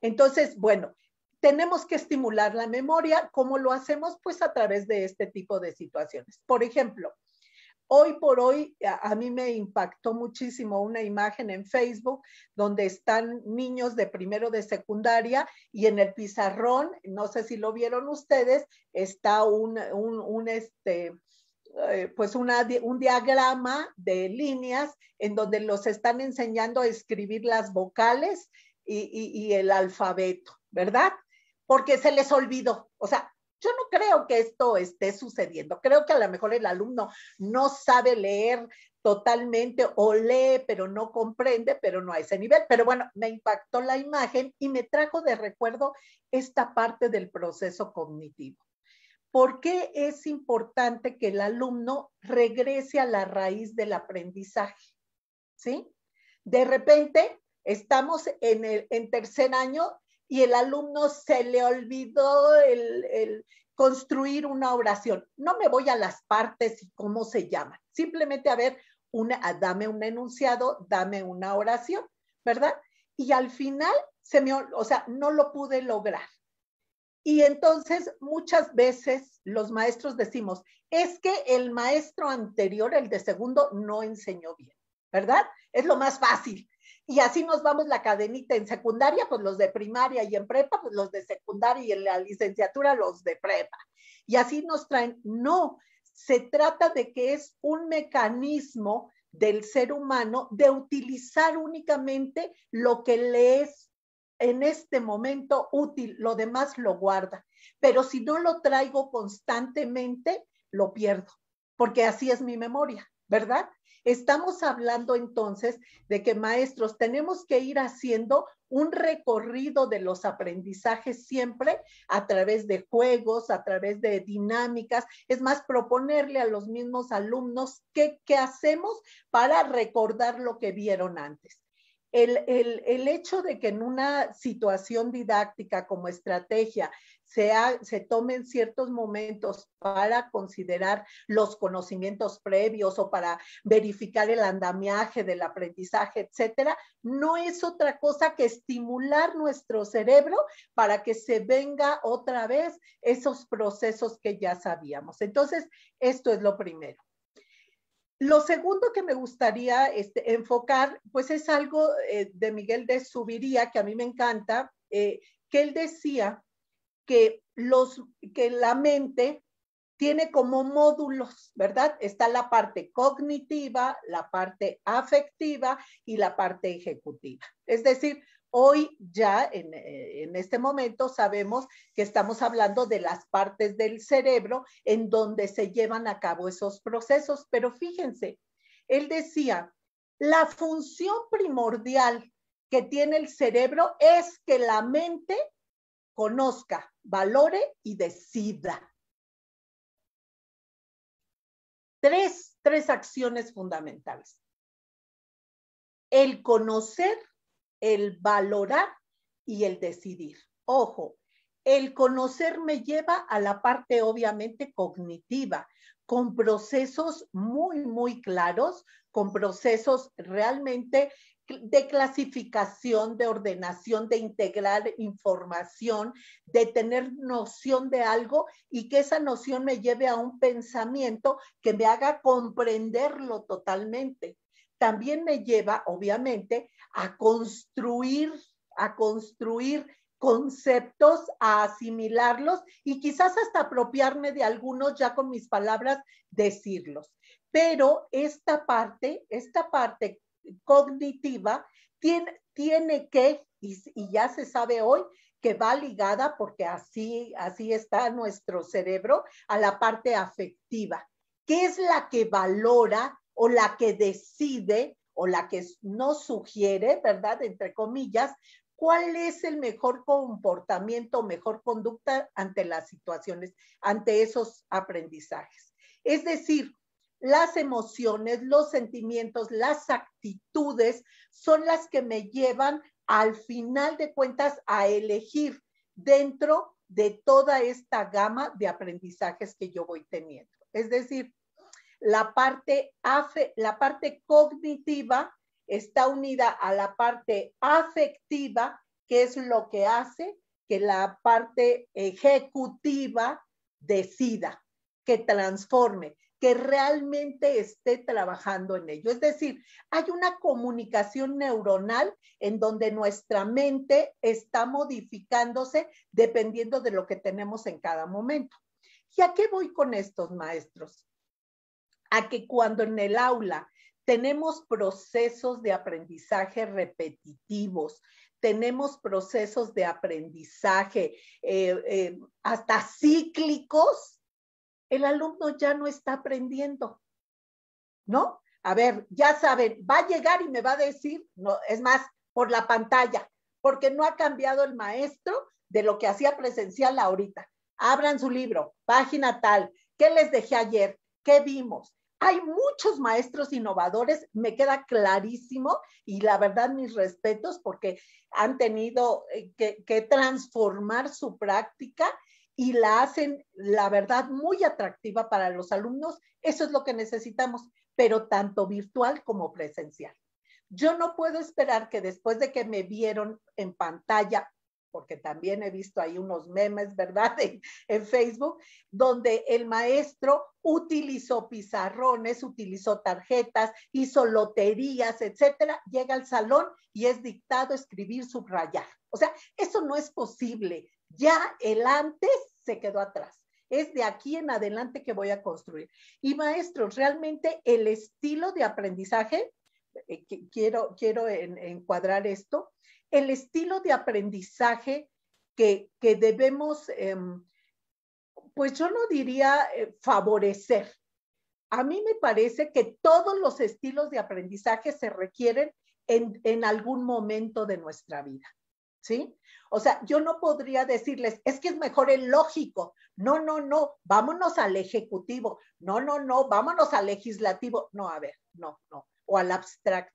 Entonces, bueno, tenemos que estimular la memoria. ¿Cómo lo hacemos? Pues a través de este tipo de situaciones. Por ejemplo, hoy por hoy a, mí me impactó muchísimo una imagen en Facebook donde están niños de primero de secundaria y en el pizarrón, no sé si lo vieron ustedes, está un, un, este, eh, pues un diagrama de líneas en donde los están enseñando a escribir las vocales y, y, y el alfabeto, ¿verdad? Porque se les olvidó, o sea, yo no creo que esto esté sucediendo. Creo que a lo mejor el alumno no sabe leer totalmente o lee, pero no comprende, pero no a ese nivel. Pero bueno, me impactó la imagen y me trajo de recuerdo esta parte del proceso cognitivo. ¿Por qué es importante que el alumno regrese a la raíz del aprendizaje? ¿Sí? De repente estamos en, el, en tercer año y el alumno se le olvidó el, construir una oración. No me voy a las partes y cómo se llama Simplemente a ver, una, ah, dame un enunciado, dame una oración, ¿verdad? Y al final se me, o sea, no lo pude lograr. Y entonces muchas veces los maestros decimos, es que el maestro anterior, el de segundo, no enseñó bien, ¿verdad? Es lo más fácil y así nos vamos la cadenita en secundaria, pues los de primaria y en prepa, pues los de secundaria y en la licenciatura los de prepa. Y así nos traen, no, se trata de que es un mecanismo del ser humano de utilizar únicamente lo que le es en este momento útil, lo demás lo guarda. Pero si no lo traigo constantemente, lo pierdo, porque así es mi memoria, ¿verdad? Estamos hablando entonces de que maestros tenemos que ir haciendo un recorrido de los aprendizajes siempre a través de juegos, a través de dinámicas. Es más, proponerle a los mismos alumnos qué, hacemos para recordar lo que vieron antes. el, hecho de que en una situación didáctica como estrategia se, tomen ciertos momentos para considerar los conocimientos previos o para verificar el andamiaje del aprendizaje, etcétera, no es otra cosa que estimular nuestro cerebro para que se venga otra vez esos procesos que ya sabíamos. Entonces, esto es lo primero. Lo segundo que me gustaría este, enfocar, pues es algo eh, de Miguel de Subiría, que a mí me encanta, eh, que él decía que, los, que la mente tiene como módulos, ¿verdad? Está la parte cognitiva, la parte afectiva y la parte ejecutiva. Es decir, hoy ya en, eh, en, este momento sabemos que estamos hablando de las partes del cerebro en donde se llevan a cabo esos procesos, pero fíjense, él decía, la función primordial que tiene el cerebro es que la mente conozca, valore y decida. Tres, tres acciones fundamentales. El conocer, el valorar y el decidir. Ojo, el conocer me lleva a la parte obviamente cognitiva, con procesos muy, muy claros, con procesos realmente de clasificación, de ordenación, de integrar información, de tener noción de algo y que esa noción me lleve a un pensamiento que me haga comprenderlo totalmente. También me lleva, obviamente, a construir, a construir conceptos, a asimilarlos y quizás hasta apropiarme de algunos ya con mis palabras, decirlos. Pero esta parte, esta parte cognitiva tiene, tiene que, y, ya se sabe hoy, que va ligada, porque así, así está nuestro cerebro, a la parte afectiva, que es la que valora o la que decide o la que nos sugiere, ¿verdad? Entre comillas, cuál es el mejor comportamiento, mejor conducta ante las situaciones, ante esos aprendizajes. Es decir, las emociones, los sentimientos, las actitudes son las que me llevan al final de cuentas a elegir dentro de toda esta gama de aprendizajes que yo voy teniendo. Es decir, la parte, la parte cognitiva está unida a la parte afectiva, que es lo que hace que la parte ejecutiva decida, que transforme, que realmente esté trabajando en ello. Es decir, hay una comunicación neuronal en donde nuestra mente está modificándose dependiendo de lo que tenemos en cada momento. ¿Y a qué voy con estos maestros? A que cuando en el aula tenemos procesos de aprendizaje repetitivos, tenemos procesos de aprendizaje eh, eh, hasta cíclicos, el alumno ya no está aprendiendo, ¿no? A ver, ya saben, va a llegar y me va a decir, no, es más, por la pantalla, porque no ha cambiado el maestro de lo que hacía presencial ahorita. Abran su libro, página tal, ¿qué les dejé ayer? ¿Qué vimos? Hay muchos maestros innovadores, me queda clarísimo y la verdad mis respetos porque han tenido eh, que transformar su práctica y la hacen, la verdad, muy atractiva para los alumnos. Eso es lo que necesitamos, pero tanto virtual como presencial. Yo no puedo esperar que después de que me vieron en pantalla, porque también he visto ahí unos memes, ¿verdad?, en, Facebook, donde el maestro utilizó pizarrones, utilizó tarjetas, hizo loterías, etcétera, llega al salón y es dictado escribir, subrayar. O sea, eso no es posible ya el antes se quedó atrás. Es de aquí en adelante que voy a construir. Y maestros, realmente el estilo de aprendizaje, eh, quiero, quiero encuadrar esto, el estilo de aprendizaje que, que debemos, em, pues yo no diría eh, favorecer. A mí me parece que todos los estilos de aprendizaje se requieren en, en algún momento de nuestra vida. ¿sí? O sea, yo no podría decirles, es que es mejor el lógico. No, no, no, vámonos al ejecutivo. No, no, no, vámonos al legislativo. No, a ver, no, no. O al abstracto.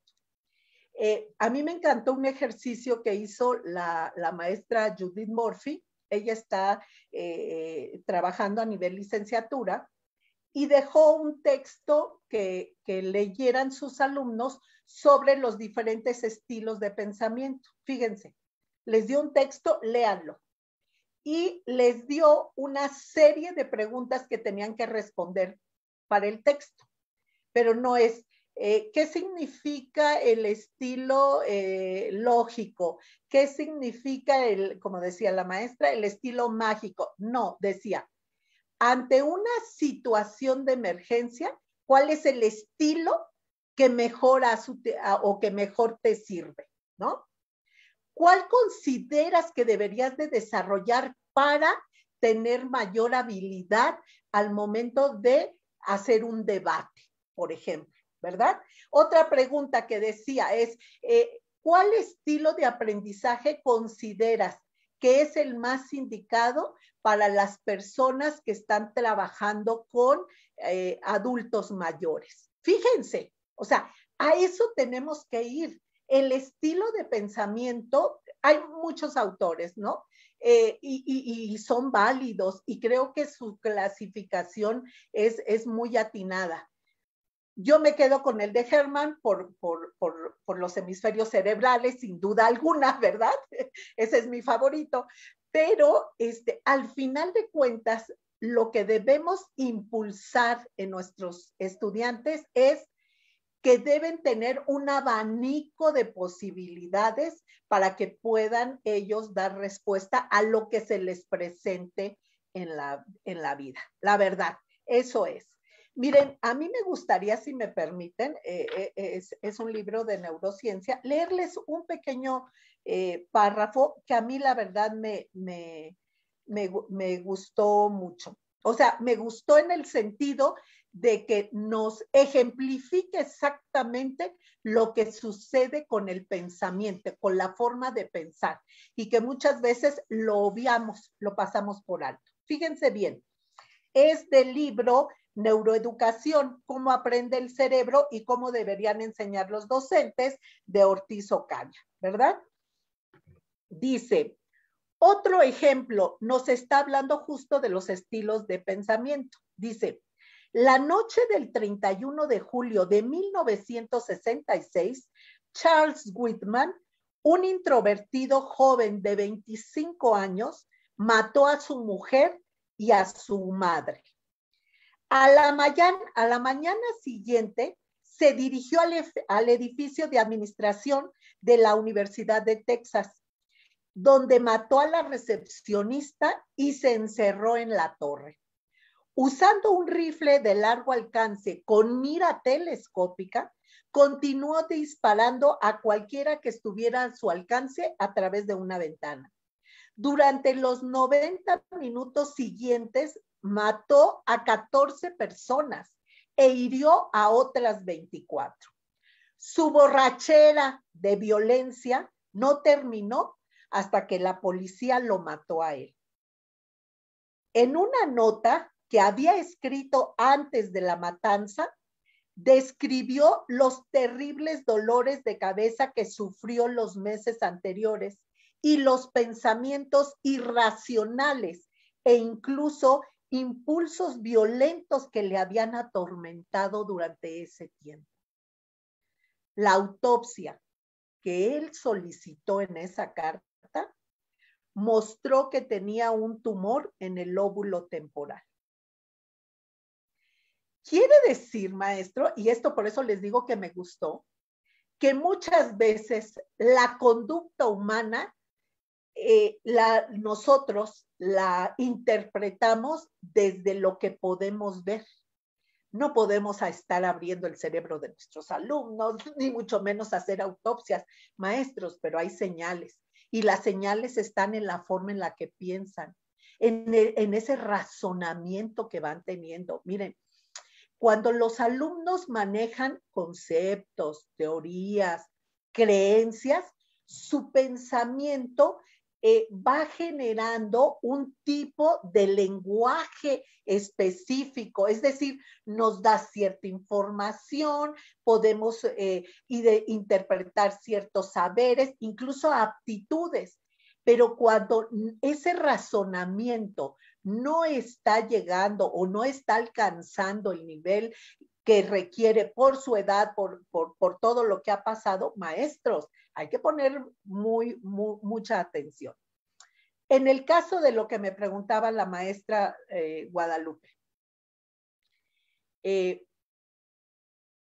Eh, a mí me encantó un ejercicio que hizo la, maestra Judith Murphy. Ella está eh, trabajando a nivel licenciatura y dejó un texto que, que, leyeran sus alumnos sobre los diferentes estilos de pensamiento. Fíjense, les dio un texto, léanlo. Y les dio una serie de preguntas que tenían que responder para el texto. Pero no es, eh, ¿qué significa el estilo eh, lógico? ¿Qué significa el, como decía la maestra, el estilo mágico? No, decía, ante una situación de emergencia, ¿cuál es el estilo que mejor o que mejor te sirve? ¿No? ¿Cuál consideras que deberías de desarrollar para tener mayor habilidad al momento de hacer un debate, por ejemplo, ¿verdad? Otra pregunta que decía es, eh, ¿cuál estilo de aprendizaje consideras que es el más indicado para las personas que están trabajando con eh, adultos mayores? Fíjense, o sea, a eso tenemos que ir el estilo de pensamiento, hay muchos autores, ¿no? Eh, y, son válidos y creo que su clasificación es, es muy atinada. Yo me quedo con el de Herman por, los hemisferios cerebrales, sin duda alguna, ¿verdad? Ese es mi favorito. Pero este, al final de cuentas, lo que debemos impulsar en nuestros estudiantes es que deben tener un abanico de posibilidades para que puedan ellos dar respuesta a lo que se les presente en la, en la vida. La verdad, eso es. Miren, a mí me gustaría, si me permiten, eh, eh, es, un libro de neurociencia, leerles un pequeño eh, párrafo que a mí la verdad me, me, me gustó mucho. O sea, me gustó en el sentido de que nos ejemplifique exactamente lo que sucede con el pensamiento, con la forma de pensar, y que muchas veces lo obviamos, lo pasamos por alto. Fíjense bien, es este del libro Neuroeducación, cómo aprende el cerebro y cómo deberían enseñar los docentes de Ortiz Ocaña, ¿verdad? Dice, otro ejemplo nos está hablando justo de los estilos de pensamiento. Dice, la noche del 31 de julio de 1966, Charles Whitman, un introvertido joven de 25 años, mató a su mujer y a su madre. A la, mañana, la mañana siguiente, se dirigió al edificio de administración de la Universidad de Texas, donde mató a la recepcionista y se encerró en la torre usando un rifle de largo alcance con mira telescópica, continuó disparando a cualquiera que estuviera a su alcance a través de una ventana. Durante los 90 minutos siguientes, mató a 14 personas e hirió a otras 24. Su borrachera de violencia no terminó hasta que la policía lo mató a él. En una nota que había escrito antes de la matanza, describió los terribles dolores de cabeza que sufrió los meses anteriores y los pensamientos irracionales e incluso impulsos violentos que le habían atormentado durante ese tiempo. La autopsia que él solicitó en esa carta mostró que tenía un tumor en el lóbulo temporal. Quiere decir, maestro, y esto por eso les digo que me gustó, que muchas veces la conducta humana, eh, la, nosotros la interpretamos desde lo que podemos ver. No podemos estar abriendo el cerebro de nuestros alumnos, ni mucho menos hacer autopsias, maestros, pero hay señales. Y las señales están en la forma en la que piensan, en ese razonamiento que van teniendo. Miren, cuando los alumnos manejan conceptos, teorías, creencias, su pensamiento eh, va generando un tipo de lenguaje específico, es decir, nos da cierta información, podemos eh, interpretar ciertos saberes, incluso aptitudes, pero cuando mm, ese razonamiento no está llegando o no está alcanzando el nivel que requiere por su edad, por, por, por todo lo que ha pasado, maestros. Hay que poner muy, mucha atención. En el caso de lo que me preguntaba la maestra eh, Guadalupe, eh,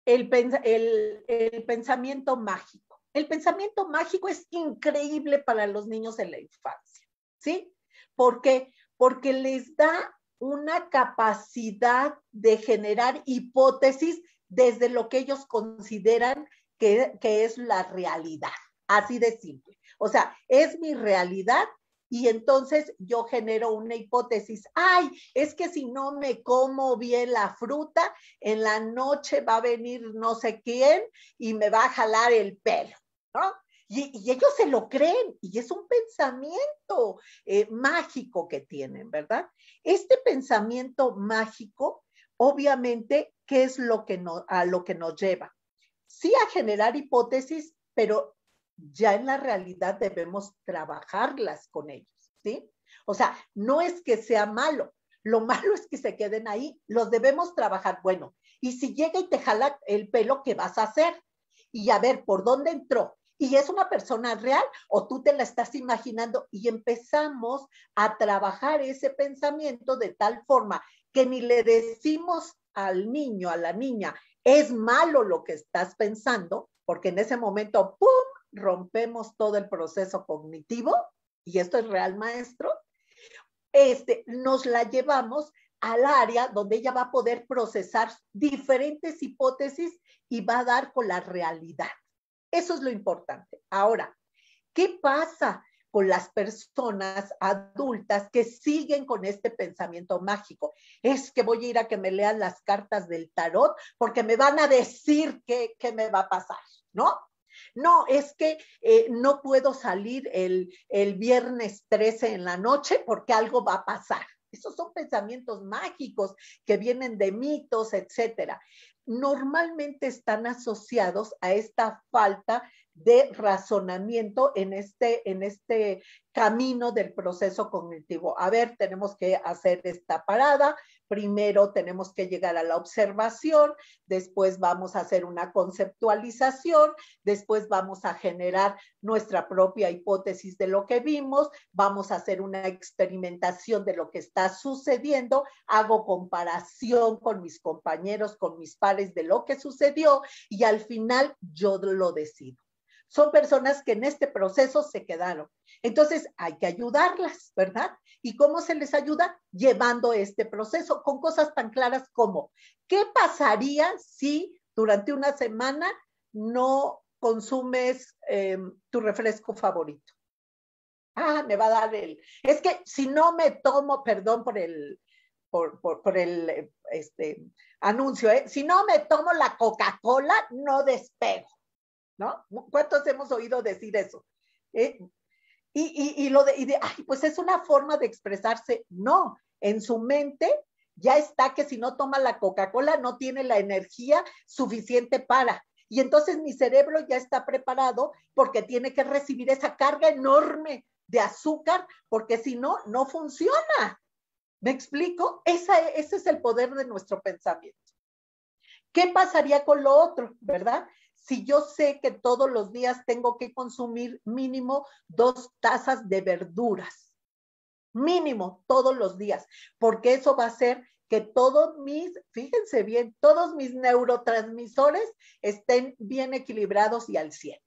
el, el, pensamiento mágico. El pensamiento mágico es increíble para los niños en la infancia, ¿sí? Porque porque les da una capacidad de generar hipótesis desde lo que ellos consideran que, es la realidad, así de simple. O sea, es mi realidad y entonces yo genero una hipótesis. Ay, es que si no me como bien la fruta, en la noche va a venir no sé quién y me va a jalar el pelo, ¿no? Y, ellos se lo creen y es un pensamiento eh, mágico que tienen, ¿verdad? Este pensamiento mágico, obviamente, ¿qué es lo que a lo que nos lleva? Sí a generar hipótesis, pero ya en la realidad debemos trabajarlas con ellos, ¿sí? O sea, no es que sea malo, lo malo es que se queden ahí, los debemos trabajar. Bueno, y si llega y te jala el pelo, ¿qué vas a hacer? Y a ver, ¿por dónde entró? y es una persona real o tú te la estás imaginando y empezamos a trabajar ese pensamiento de tal forma que ni le decimos al niño, a la niña, es malo lo que estás pensando, porque en ese momento, ¡pum!, rompemos todo el proceso cognitivo, y esto es real maestro, este, nos la llevamos al área donde ella va a poder procesar diferentes hipótesis y va a dar con la realidad. Eso es lo importante. Ahora, ¿qué pasa con las personas adultas que siguen con este pensamiento mágico? Es que voy a ir a que me lean las cartas del tarot porque me van a decir qué, me va a pasar, ¿no? No, es que eh, no puedo salir el, el viernes 13 en la noche porque algo va a pasar. Esos son pensamientos mágicos que vienen de mitos, etcétera normalmente están asociados a esta falta de razonamiento en este, en este camino del proceso cognitivo. A ver, tenemos que hacer esta parada, primero tenemos que llegar a la observación, después vamos a hacer una conceptualización, después vamos a generar nuestra propia hipótesis de lo que vimos, vamos a hacer una experimentación de lo que está sucediendo, hago comparación con mis compañeros, con mis pares de lo que sucedió y al final yo lo decido. Son personas que en este proceso se quedaron entonces hay que ayudarlas, ¿verdad? ¿Y cómo se les ayuda? Llevando este proceso con cosas tan claras como, ¿qué pasaría si durante una semana no consumes em, tu refresco favorito? Ah, me va a dar el... Es que si no me tomo, perdón por el, por, el este, anuncio, ¿eh? si no me tomo la Coca-Cola, no despego, ¿no? ¿Cuántos hemos oído decir eso? Eh, y, lo de, y ay, pues es una forma de expresarse. No, en su mente ya está que si no toma la Coca-Cola no tiene la energía suficiente para. Y entonces mi cerebro ya está preparado porque tiene que recibir esa carga enorme de azúcar, porque si no, no funciona. ¿Me explico? Esa, ese es el poder de nuestro pensamiento. ¿Qué pasaría con lo otro, verdad? si yo sé que todos los días tengo que consumir mínimo dos tazas de verduras? Mínimo todos los días, porque eso va a ser que todos mis, fíjense bien, todos mis neurotransmisores estén bien equilibrados y al 100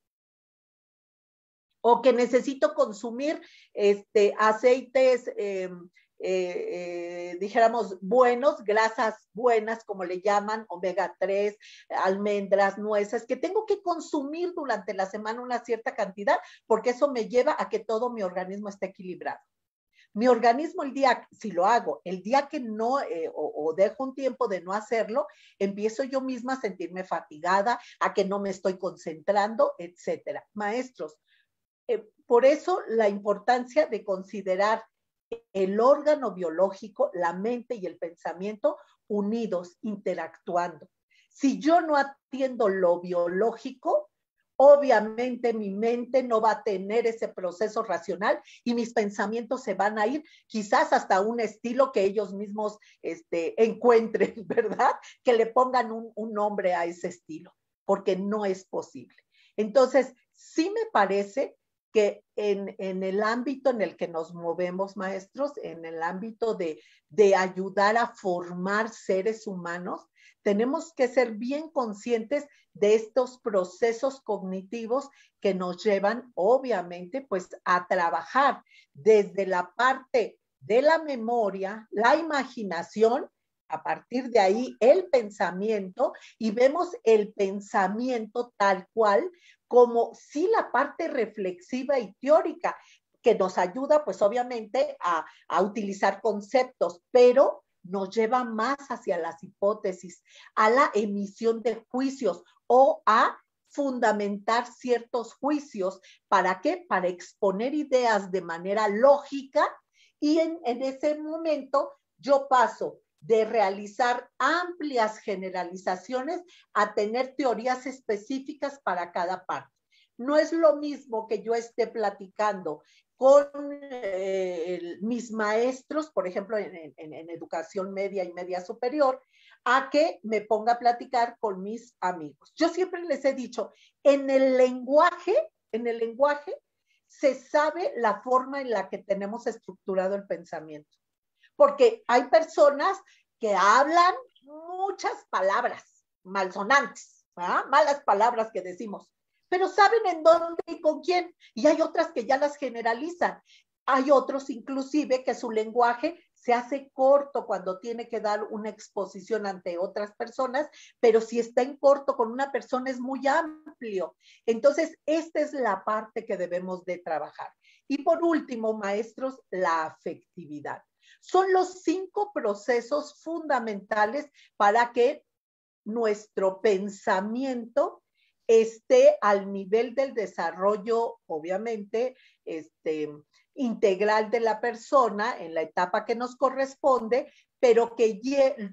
o que necesito consumir este, aceites em, eh, eh, dijéramos, buenos, grasas buenas, como le llaman, omega 3, almendras, nueces, que tengo que consumir durante la semana una cierta cantidad, porque eso me lleva a que todo mi organismo esté equilibrado. Mi organismo el día, si lo hago, el día que no eh, o, o, dejo un tiempo de no hacerlo, empiezo yo misma a sentirme fatigada, a que no me estoy concentrando, etcétera. Maestros, por eso la importancia de considerar el órgano biológico, la mente y el pensamiento unidos, interactuando. Si yo no atiendo lo biológico, obviamente mi mente no va a tener ese proceso racional y mis pensamientos se van a ir quizás hasta un estilo que ellos mismos este, encuentren, ¿verdad? Que le pongan un, un nombre a ese estilo, porque no es posible. Entonces, sí me parece que en, el ámbito en el que nos movemos, maestros, en el ámbito de, de ayudar a formar seres humanos, tenemos que ser bien conscientes de estos procesos cognitivos que nos llevan, obviamente, pues a trabajar desde la parte de la memoria, la imaginación, a partir de ahí el pensamiento y vemos el pensamiento tal cual como si la parte reflexiva y teórica, que nos ayuda pues obviamente a, utilizar conceptos, pero nos lleva más hacia las hipótesis, a la emisión de juicios o a fundamentar ciertos juicios. ¿Para qué? Para exponer ideas de manera lógica y en, en ese momento yo paso de realizar amplias generalizaciones a tener teorías específicas para cada parte. No es lo mismo que yo esté platicando con eh, mis maestros, por ejemplo, en educación media y media superior, a que me ponga a platicar con mis amigos. Yo siempre les he dicho, en el lenguaje, en el lenguaje se sabe la forma en la que tenemos estructurado el pensamiento porque hay personas que hablan muchas palabras malsonantes, malas palabras que decimos, pero saben en dónde y con quién. Y hay otras que ya las generalizan. Hay otros inclusive que su lenguaje se hace corto cuando tiene que dar una exposición ante otras personas, pero si está en corto con una persona es muy amplio. Entonces, esta es la parte que debemos de trabajar. Y por último, maestros, la afectividad. Son los cinco procesos fundamentales para que nuestro pensamiento esté al nivel del desarrollo, obviamente, este, integral de la persona en la etapa que nos corresponde, pero que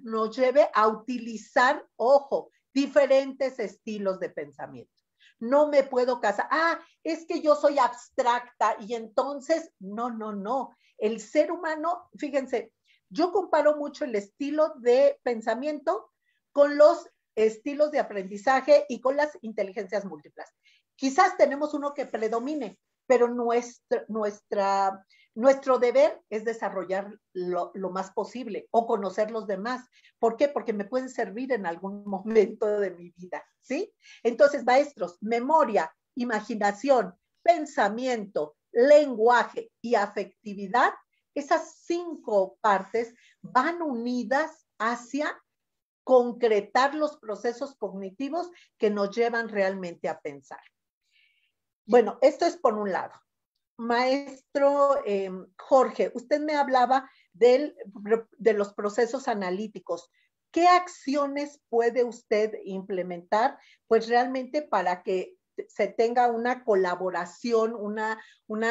nos lleve a utilizar, ojo, diferentes estilos de pensamiento no me puedo casar. Ah, es que yo soy abstracta y entonces, no, no, no. El ser humano, fíjense, yo comparo mucho el estilo de pensamiento con los estilos de aprendizaje y con las inteligencias múltiples. Quizás tenemos uno que predomine, pero nuestra, nuestra nuestro deber es desarrollar lo, más posible o conocer los demás. ¿Por qué? Porque me pueden servir en algún momento de mi vida, ¿sí? Entonces, maestros, memoria, imaginación, pensamiento, lenguaje y afectividad, esas cinco partes van unidas hacia concretar los procesos cognitivos que nos llevan realmente a pensar. Bueno, esto es por un lado. Maestro eh, Jorge, usted me hablaba de los procesos analíticos. ¿Qué acciones puede usted implementar, pues realmente para que se tenga una colaboración, una,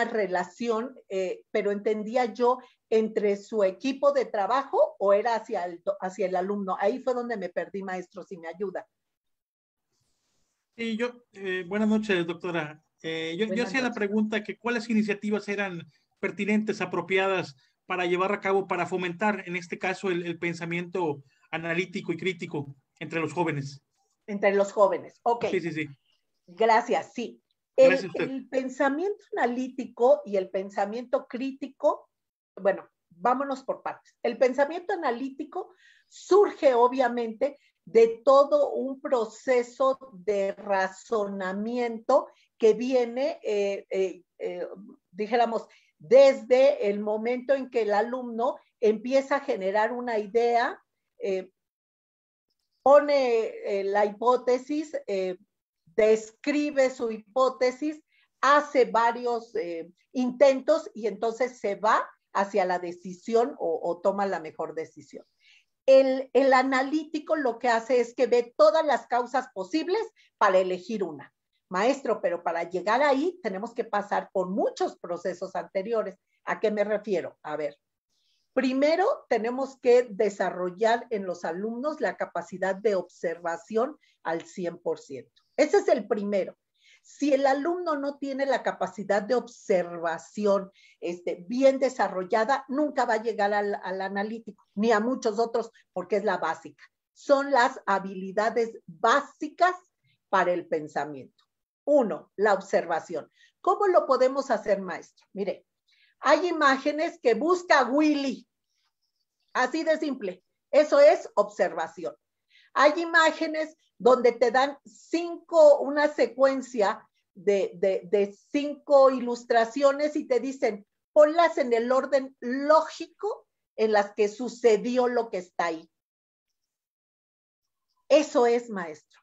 relación, eh, pero entendía yo entre su equipo de trabajo o era hacia el, hacia el alumno. Ahí fue donde me perdí, maestro, si me ayuda. Sí, yo, eh, buenas noches, doctora eh, yo, hacía la pregunta que cuáles iniciativas eran pertinentes, apropiadas para llevar a cabo, para fomentar, en este caso, el, pensamiento analítico y crítico entre los jóvenes. Entre los jóvenes, ok. Sí, sí, sí. Gracias, sí. el pensamiento analítico y el pensamiento crítico, bueno, vámonos por partes. El pensamiento analítico surge obviamente de todo un proceso de razonamiento que viene, eh, eh, eh, dijéramos, desde el momento en que el alumno empieza a generar una idea, pone la hipótesis, describe su hipótesis, hace varios intentos y entonces se va hacia la decisión o, toma la mejor decisión. el, analítico lo que hace es que ve todas las causas posibles para elegir una maestro, pero para llegar ahí tenemos que pasar por muchos procesos anteriores. ¿A qué me refiero? A ver, primero tenemos que desarrollar en los alumnos la capacidad de observación al 100%. Ese es el primero. Si el alumno no tiene la capacidad de observación este, bien desarrollada, nunca va a llegar al analítico, ni a muchos otros, porque es la básica. Son las habilidades básicas para el pensamiento. Uno, la observación. ¿Cómo lo podemos hacer, maestro? Mire, hay imágenes que busca Willy. Así de simple. Eso es observación. Hay imágenes donde te dan cinco, una secuencia de, cinco ilustraciones y te dicen, ponlas en el orden lógico en las que sucedió lo que está ahí. Eso es, maestro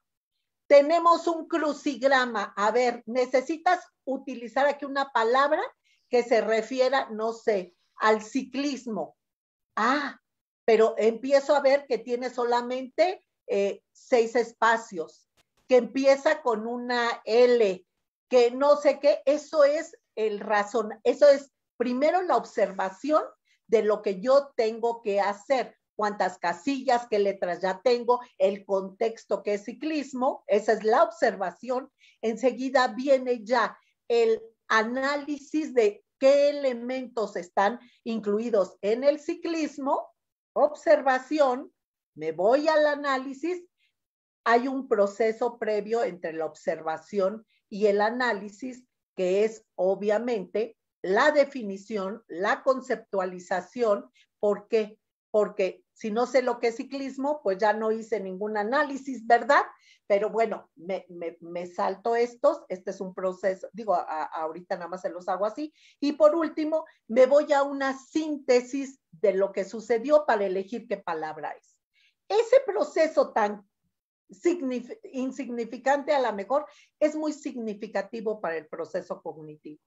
tenemos un crucigrama. A ver, necesitas utilizar aquí una palabra que se refiera, no sé, al ciclismo. Ah, pero empiezo a ver que tiene solamente eh, seis espacios, que empieza con una L, que no sé qué, eso es el razón, eso es primero la observación de lo que yo tengo que hacer cuántas casillas, qué letras ya tengo, el contexto que es ciclismo, esa es la observación. Enseguida viene ya el análisis de qué elementos están incluidos en el ciclismo, observación, me voy al análisis, hay un proceso previo entre la observación y el análisis que es obviamente la definición, la conceptualización, porque porque si no sé lo que es ciclismo, pues ya no hice ningún análisis, ¿verdad? Pero bueno, me, salto estos, este es un proceso, digo, ahorita nada más se los hago así. Y por último, me voy a una síntesis de lo que sucedió para elegir qué palabra es. Ese proceso tan insignificante a lo mejor es muy significativo para el proceso cognitivo.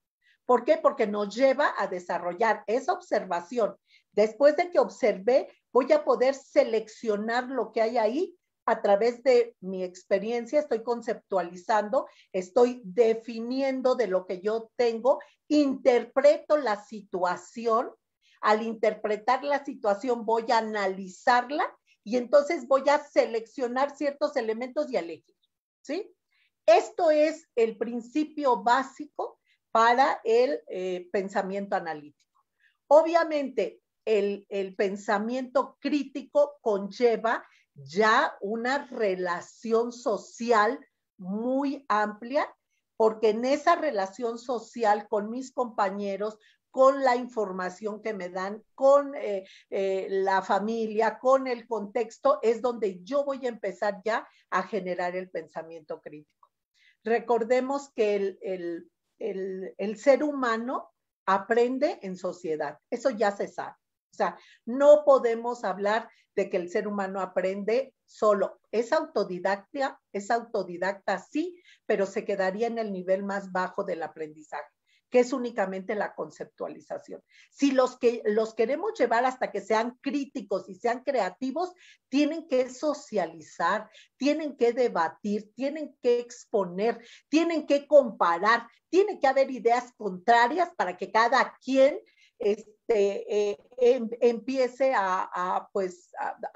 ¿Por qué? Porque nos lleva a desarrollar esa observación Después de que observé, voy a poder seleccionar lo que hay ahí a través de mi experiencia, estoy conceptualizando, estoy definiendo de lo que yo tengo, interpreto la situación, al interpretar la situación voy a analizarla y entonces voy a seleccionar ciertos elementos y elegir, ¿sí? Esto es el principio básico para el eh, pensamiento analítico. Obviamente, el, pensamiento crítico conlleva ya una relación social muy amplia, porque en esa relación social con mis compañeros, con la información que me dan, con eh, eh, la familia, con el contexto, es donde yo voy a empezar ya a generar el pensamiento crítico. Recordemos que el ser humano aprende en sociedad, eso ya se sabe sea, no podemos hablar de que el ser humano aprende solo. Es autodidacta, es autodidacta sí, pero se quedaría en el nivel más bajo del aprendizaje que es únicamente la conceptualización. Si los que los queremos llevar hasta que sean críticos y sean creativos, tienen que socializar, tienen que debatir, tienen que exponer, tienen que comparar, tiene que haber ideas contrarias para que cada quien este, eh, em, empiece a, pues,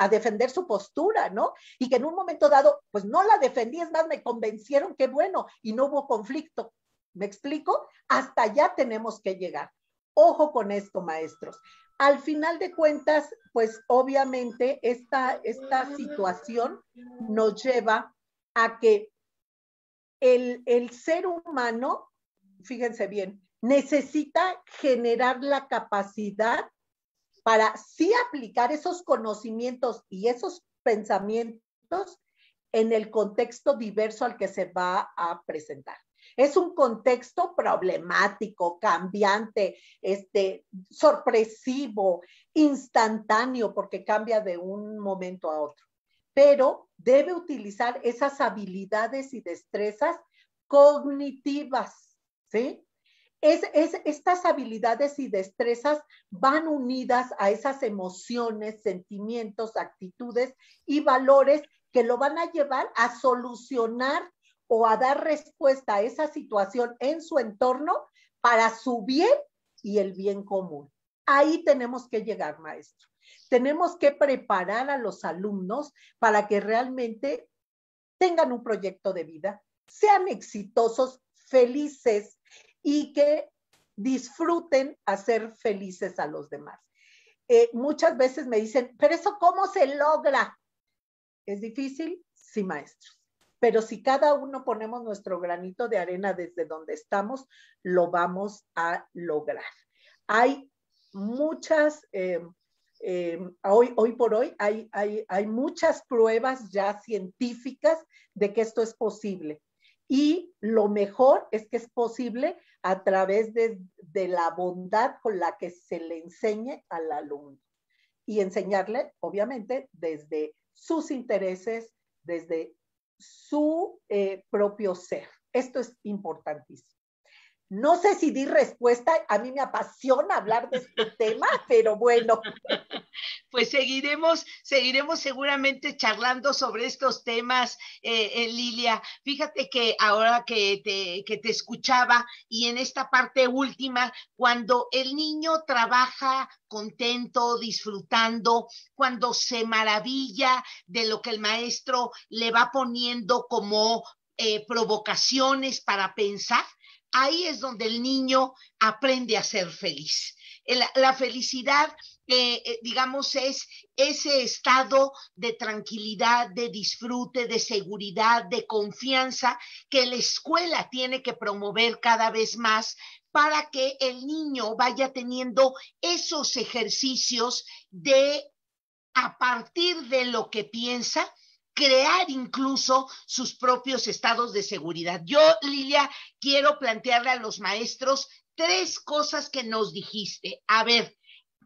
defender su postura, ¿no? Y que en un momento dado, pues no la defendí, es más, me convencieron que bueno, y no hubo conflicto. ¿Me explico? Hasta allá tenemos que llegar. Ojo con esto, maestros. Al final de cuentas, pues obviamente esta, esta situación nos lleva a que el, el ser humano, fíjense bien, necesita generar la capacidad para sí aplicar esos conocimientos y esos pensamientos en el contexto diverso al que se va a presentar. Es un contexto problemático, cambiante, este, sorpresivo, instantáneo, porque cambia de un momento a otro. Pero debe utilizar esas habilidades y destrezas cognitivas, ¿sí? Es, estas habilidades y destrezas van unidas a esas emociones, sentimientos, actitudes y valores que lo van a llevar a solucionar o a dar respuesta a esa situación en su entorno para su bien y el bien común. Ahí tenemos que llegar, maestro. Tenemos que preparar a los alumnos para que realmente tengan un proyecto de vida, sean exitosos, felices, y que disfruten hacer felices a los demás. Eh, muchas veces me dicen, pero eso cómo se logra? ¿Es difícil? Sí, maestros. Pero si cada uno ponemos nuestro granito de arena desde donde estamos, lo vamos a lograr. Hay muchas, em, em, hoy, hoy por hoy, hay muchas pruebas ya científicas de que esto es posible y lo mejor es que es posible a través de, la bondad con la que se le enseñe al alumno y enseñarle, obviamente, desde sus intereses, desde su eh, propio ser. Esto es importantísimo. No sé si di respuesta, a mí me apasiona hablar de este tema, pero bueno. Pues seguiremos, seguiremos seguramente charlando sobre estos temas, eh, eh, Lilia. Fíjate que ahora que te, que te escuchaba y en esta parte última, cuando el niño trabaja contento, disfrutando, cuando se maravilla de lo que el maestro le va poniendo como eh, provocaciones para pensar, ahí es donde el niño aprende a ser feliz. La, felicidad, eh, eh, digamos, es ese estado de tranquilidad, de disfrute, de seguridad, de confianza que la escuela tiene que promover cada vez más para que el niño vaya teniendo esos ejercicios de a partir de lo que piensa, crear incluso sus propios estados de seguridad. Yo, Lilia, quiero plantearle a los maestros tres cosas que nos dijiste. A ver,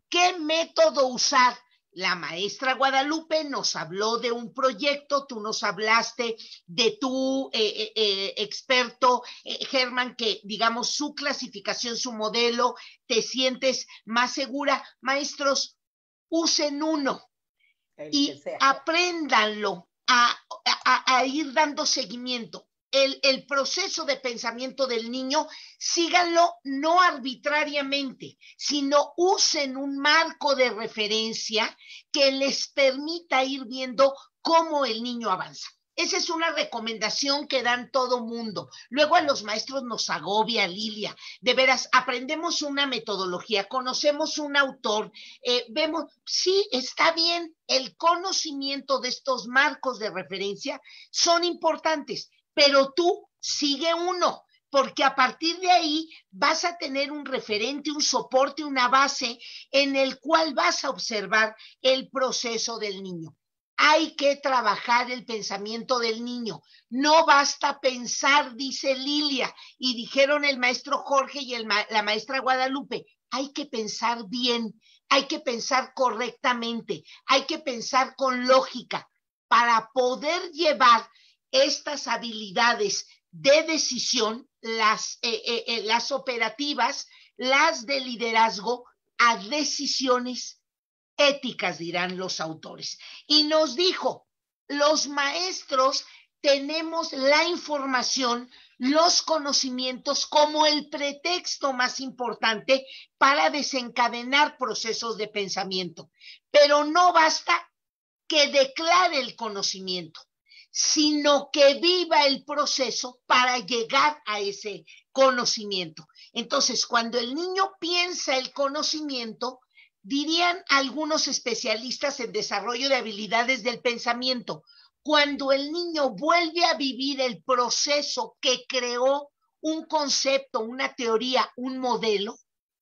¿qué método usar? La maestra Guadalupe nos habló de un proyecto, tú nos hablaste de tu eh, eh, eh, experto, Germán, que digamos su clasificación, su modelo, te sientes más segura. Maestros, usen uno y apréndanlo a, ir dando seguimiento. el, proceso de pensamiento del niño, síganlo no arbitrariamente, sino usen un marco de referencia que les permita ir viendo cómo el niño avanza. Esa es una recomendación que dan todo mundo. Luego a los maestros nos agobia, Lilia. De veras, aprendemos una metodología, conocemos un autor, eh, vemos, sí, está bien, el conocimiento de estos marcos de referencia son importantes, pero tú sigue uno, porque a partir de ahí vas a tener un referente, un soporte, una base en el cual vas a observar el proceso del niño hay que trabajar el pensamiento del niño. No basta pensar, dice Lilia, y dijeron el maestro Jorge y la maestra Guadalupe, hay que pensar bien, hay que pensar correctamente, hay que pensar con lógica para poder llevar estas habilidades de decisión, las, eh, eh, eh, las operativas, las de liderazgo, a decisiones éticas, dirán los autores. Y nos dijo, los maestros tenemos la información, los conocimientos como el pretexto más importante para desencadenar procesos de pensamiento. Pero no basta que declare el conocimiento, sino que viva el proceso para llegar a ese conocimiento. Entonces, cuando el niño piensa el conocimiento, dirían algunos especialistas en desarrollo de habilidades del pensamiento, cuando el niño vuelve a vivir el proceso que creó un concepto, una teoría, un modelo,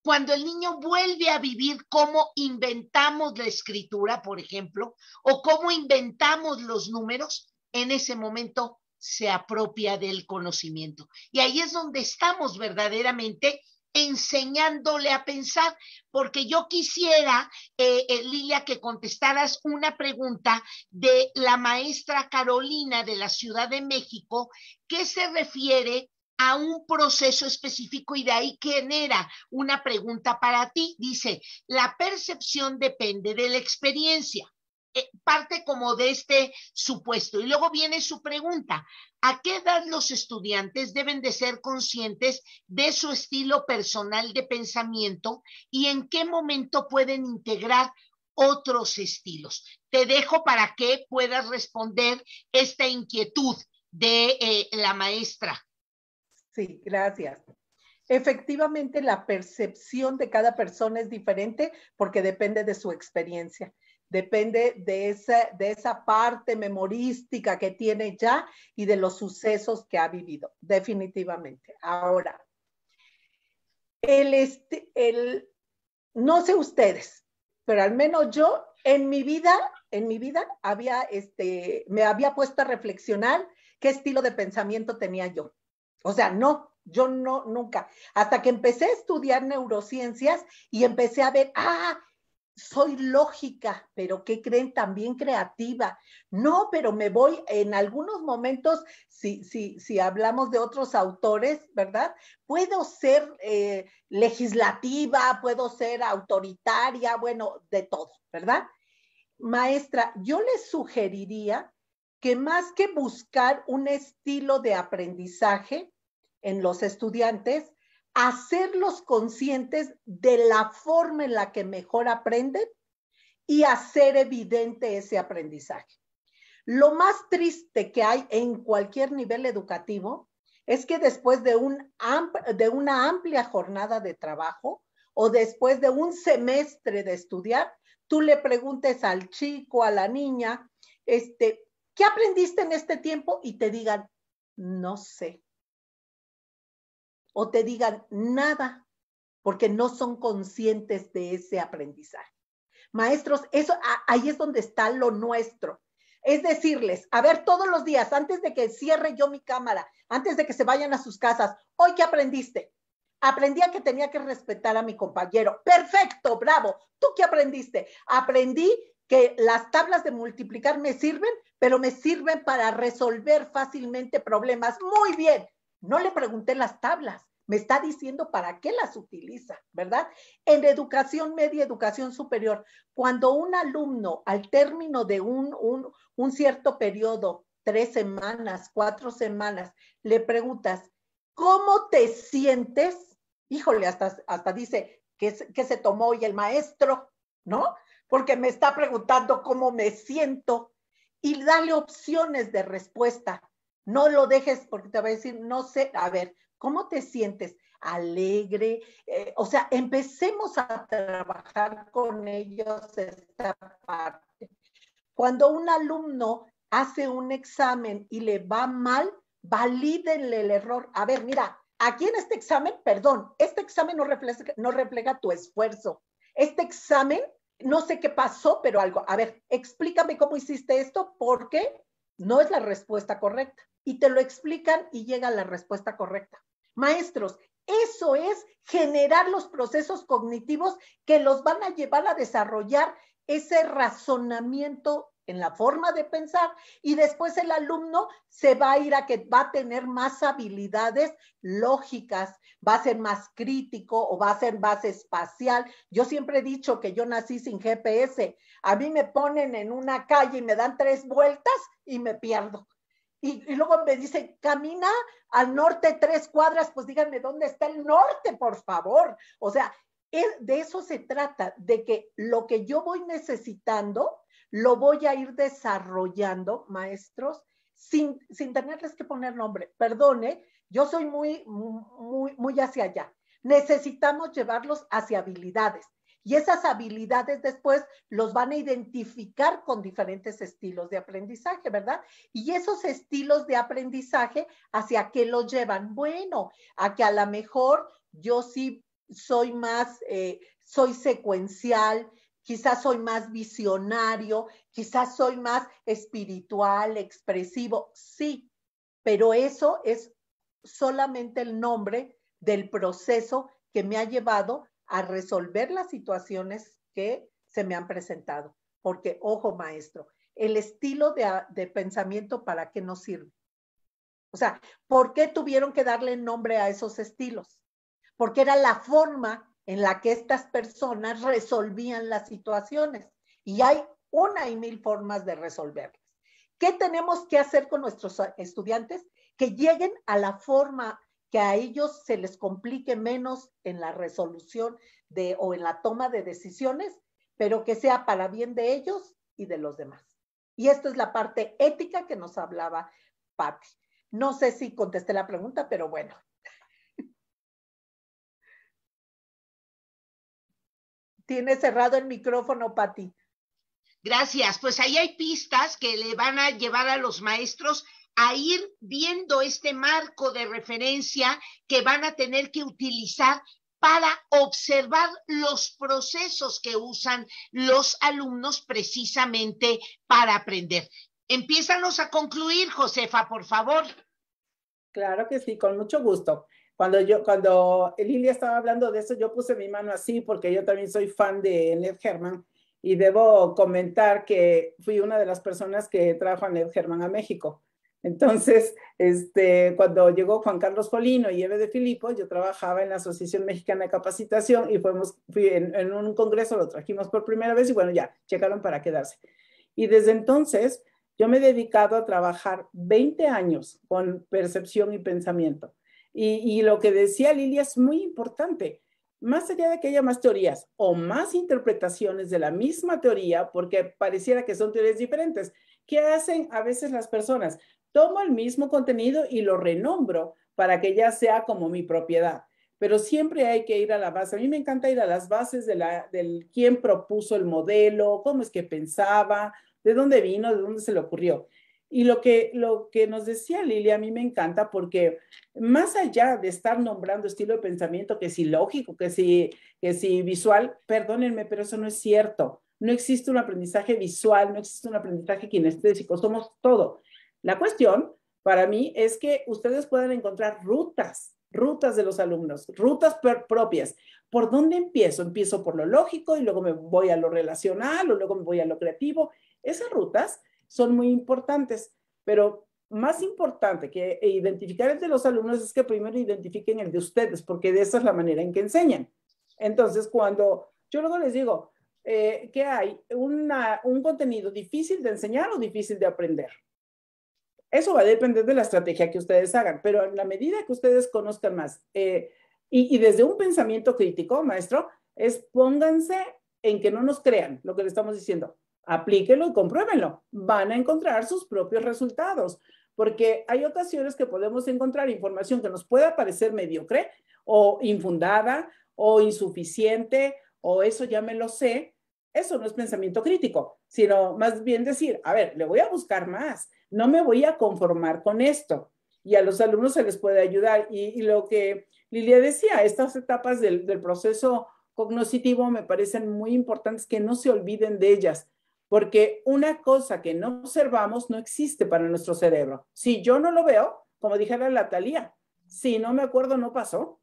cuando el niño vuelve a vivir cómo inventamos la escritura, por ejemplo, o cómo inventamos los números, en ese momento se apropia del conocimiento. Y ahí es donde estamos verdaderamente enseñándole a pensar, porque yo quisiera, eh, eh, Lilia, que contestaras una pregunta de la maestra Carolina de la Ciudad de México, que se refiere a un proceso específico y de ahí genera una pregunta para ti. Dice, la percepción depende de la experiencia. Eh, parte como de este supuesto. Y luego viene su pregunta, ¿a qué edad los estudiantes deben de ser conscientes de su estilo personal de pensamiento y en qué momento pueden integrar otros estilos? Te dejo para que puedas responder esta inquietud de eh, la maestra. Sí, gracias. Efectivamente, la percepción de cada persona es diferente porque depende de su experiencia depende de esa, de esa parte memorística que tiene ya y de los sucesos que ha vivido, definitivamente. Ahora, el, este, el, no sé ustedes, pero al menos yo en mi vida, en mi vida había, este, me había puesto a reflexionar qué estilo de pensamiento tenía yo. O sea, no, yo no, nunca. Hasta que empecé a estudiar neurociencias y empecé a ver, ah, soy lógica, pero ¿qué creen? También creativa. No, pero me voy en algunos momentos, si, si, si hablamos de otros autores, ¿verdad? Puedo ser eh, legislativa, puedo ser autoritaria, bueno, de todo, ¿verdad? Maestra, yo les sugeriría que más que buscar un estilo de aprendizaje en los estudiantes, hacerlos conscientes de la forma en la que mejor aprenden y hacer evidente ese aprendizaje. Lo más triste que hay en cualquier nivel educativo es que después de, un de una amplia jornada de trabajo o después de un semestre de estudiar, tú le preguntes al chico, a la niña, este, ¿qué aprendiste en este tiempo? Y te digan, no sé o te digan nada porque no son conscientes de ese aprendizaje. Maestros, eso ahí es donde está lo nuestro. Es decirles, a ver, todos los días, antes de que cierre yo mi cámara, antes de que se vayan a sus casas, hoy ¿qué aprendiste, Aprendí a que tenía que respetar a mi compañero. Perfecto, bravo. ¿Tú qué aprendiste? Aprendí que las tablas de multiplicar me sirven, pero me sirven para resolver fácilmente problemas. Muy bien, no le pregunté las tablas, me está diciendo para qué las utiliza, ¿verdad? En educación media, educación superior, cuando un alumno al término de un, cierto periodo, tres semanas, cuatro semanas, le preguntas, ¿cómo te sientes? Híjole, hasta, hasta dice, ¿qué, ¿qué se tomó hoy el maestro? ¿No? Porque me está preguntando cómo me siento y dale opciones de respuesta. No lo dejes porque te va a decir, no sé, a ver, ¿cómo te sientes? Alegre. Eh, o sea, empecemos a trabajar con ellos esta parte. Cuando un alumno hace un examen y le va mal, valídenle el error. A ver, mira, aquí en este examen, perdón, este examen no refleja, no refleja tu esfuerzo. Este examen, no sé qué pasó, pero algo. A ver, explícame cómo hiciste esto porque no es la respuesta correcta y te lo explican y llega la respuesta correcta. Maestros, eso es generar los procesos cognitivos que los van a llevar a desarrollar ese razonamiento en la forma de pensar y después el alumno se va a ir a que va a tener más habilidades lógicas, va a ser más crítico o va a ser más espacial. Yo siempre he dicho que yo nací sin GPS. A mí me ponen en una calle y me dan tres vueltas y me pierdo y, luego me dice camina al norte tres cuadras, pues díganme dónde está el norte, por favor. O sea, de eso se trata, de que lo que yo voy necesitando, lo voy a ir desarrollando, maestros, sin, sin tenerles que poner nombre. Perdone, yo soy muy, muy, muy hacia allá. Necesitamos llevarlos hacia habilidades. Y esas habilidades después los van a identificar con diferentes estilos de aprendizaje, ¿verdad? Y esos estilos de aprendizaje, ¿hacia qué los llevan? Bueno, a que a lo mejor yo sí soy más, eh, soy secuencial, quizás soy más visionario, quizás soy más espiritual, expresivo, sí, pero eso es solamente el nombre del proceso que me ha llevado a resolver las situaciones que se me han presentado. Porque, ojo, maestro, el estilo de, pensamiento, ¿para qué nos sirve? O sea, ¿por qué tuvieron que darle nombre a esos estilos? Porque era la forma en la que estas personas resolvían las situaciones. Y hay una y mil formas de resolverlas. ¿Qué tenemos que hacer con nuestros estudiantes? Que lleguen a la forma que a ellos se les complique menos en la resolución de o en la toma de decisiones, pero que sea para bien de ellos y de los demás. Y esta es la parte ética que nos hablaba Patti. No sé si contesté la pregunta, pero bueno. Tiene cerrado el micrófono, Patti. Gracias. Pues ahí hay pistas que le van a llevar a los maestros a ir viendo este marco de referencia que van a tener que utilizar para observar los procesos que usan los alumnos precisamente para aprender. Empiézanos a concluir, Josefa, por favor. Claro que sí, con mucho gusto. Cuando yo, cuando Lilia estaba hablando de eso, yo puse mi mano así porque yo también soy fan de Ned Herman y debo comentar que fui una de las personas que trajo a Ned Herman a México. Entonces, este, cuando llegó Juan Carlos Polino y Eve de Filipo, yo trabajaba en la Asociación Mexicana de Capacitación y fuimos, fui en, un congreso, lo trajimos por primera vez y bueno, ya, checaron para quedarse. Y desde entonces, yo me he dedicado a trabajar 20 años con percepción y pensamiento. Y, y lo que decía Lilia es muy importante. Más allá de que haya más teorías o más interpretaciones de la misma teoría, porque pareciera que son teorías diferentes, ¿qué hacen a veces las personas? tomo el mismo contenido y lo renombro para que ya sea como mi propiedad. Pero siempre hay que ir a la base. A mí me encanta ir a las bases de la, del quién propuso el modelo, cómo es que pensaba, de dónde vino, de dónde se le ocurrió. Y lo que, lo que nos decía Lili a mí me encanta porque más allá de estar nombrando estilo de pensamiento que es ilógico, que si, que visual, perdónenme, pero eso no es cierto. No existe un aprendizaje visual, no existe un aprendizaje kinestésico, somos todo. La cuestión para mí es que ustedes puedan encontrar rutas, rutas de los alumnos, rutas propias. ¿Por dónde empiezo? Empiezo por lo lógico y luego me voy a lo relacional o luego me voy a lo creativo. Esas rutas son muy importantes, pero más importante que identificar el de los alumnos es que primero identifiquen el de ustedes, porque de esa es la manera en que enseñan. Entonces, cuando yo luego les digo, eh, que hay un contenido difícil de enseñar o difícil de aprender. Eso va a depender de la estrategia que ustedes hagan, pero en la medida que ustedes conozcan más eh, y, desde un pensamiento crítico, maestro, es pónganse en que no nos crean lo que le estamos diciendo. Aplíquelo y compruébenlo. Van a encontrar sus propios resultados, porque hay ocasiones que podemos encontrar información que nos pueda parecer mediocre o infundada o insuficiente o eso ya me lo sé. Eso no es pensamiento crítico, sino más bien decir, a ver, le voy a buscar más no me voy a conformar con esto. Y a los alumnos se les puede ayudar. Y, lo que Lilia decía, estas etapas del, proceso cognoscitivo me parecen muy importantes que no se olviden de ellas, porque una cosa que no observamos no existe para nuestro cerebro. Si yo no lo veo, como dijera la si no me acuerdo, no pasó.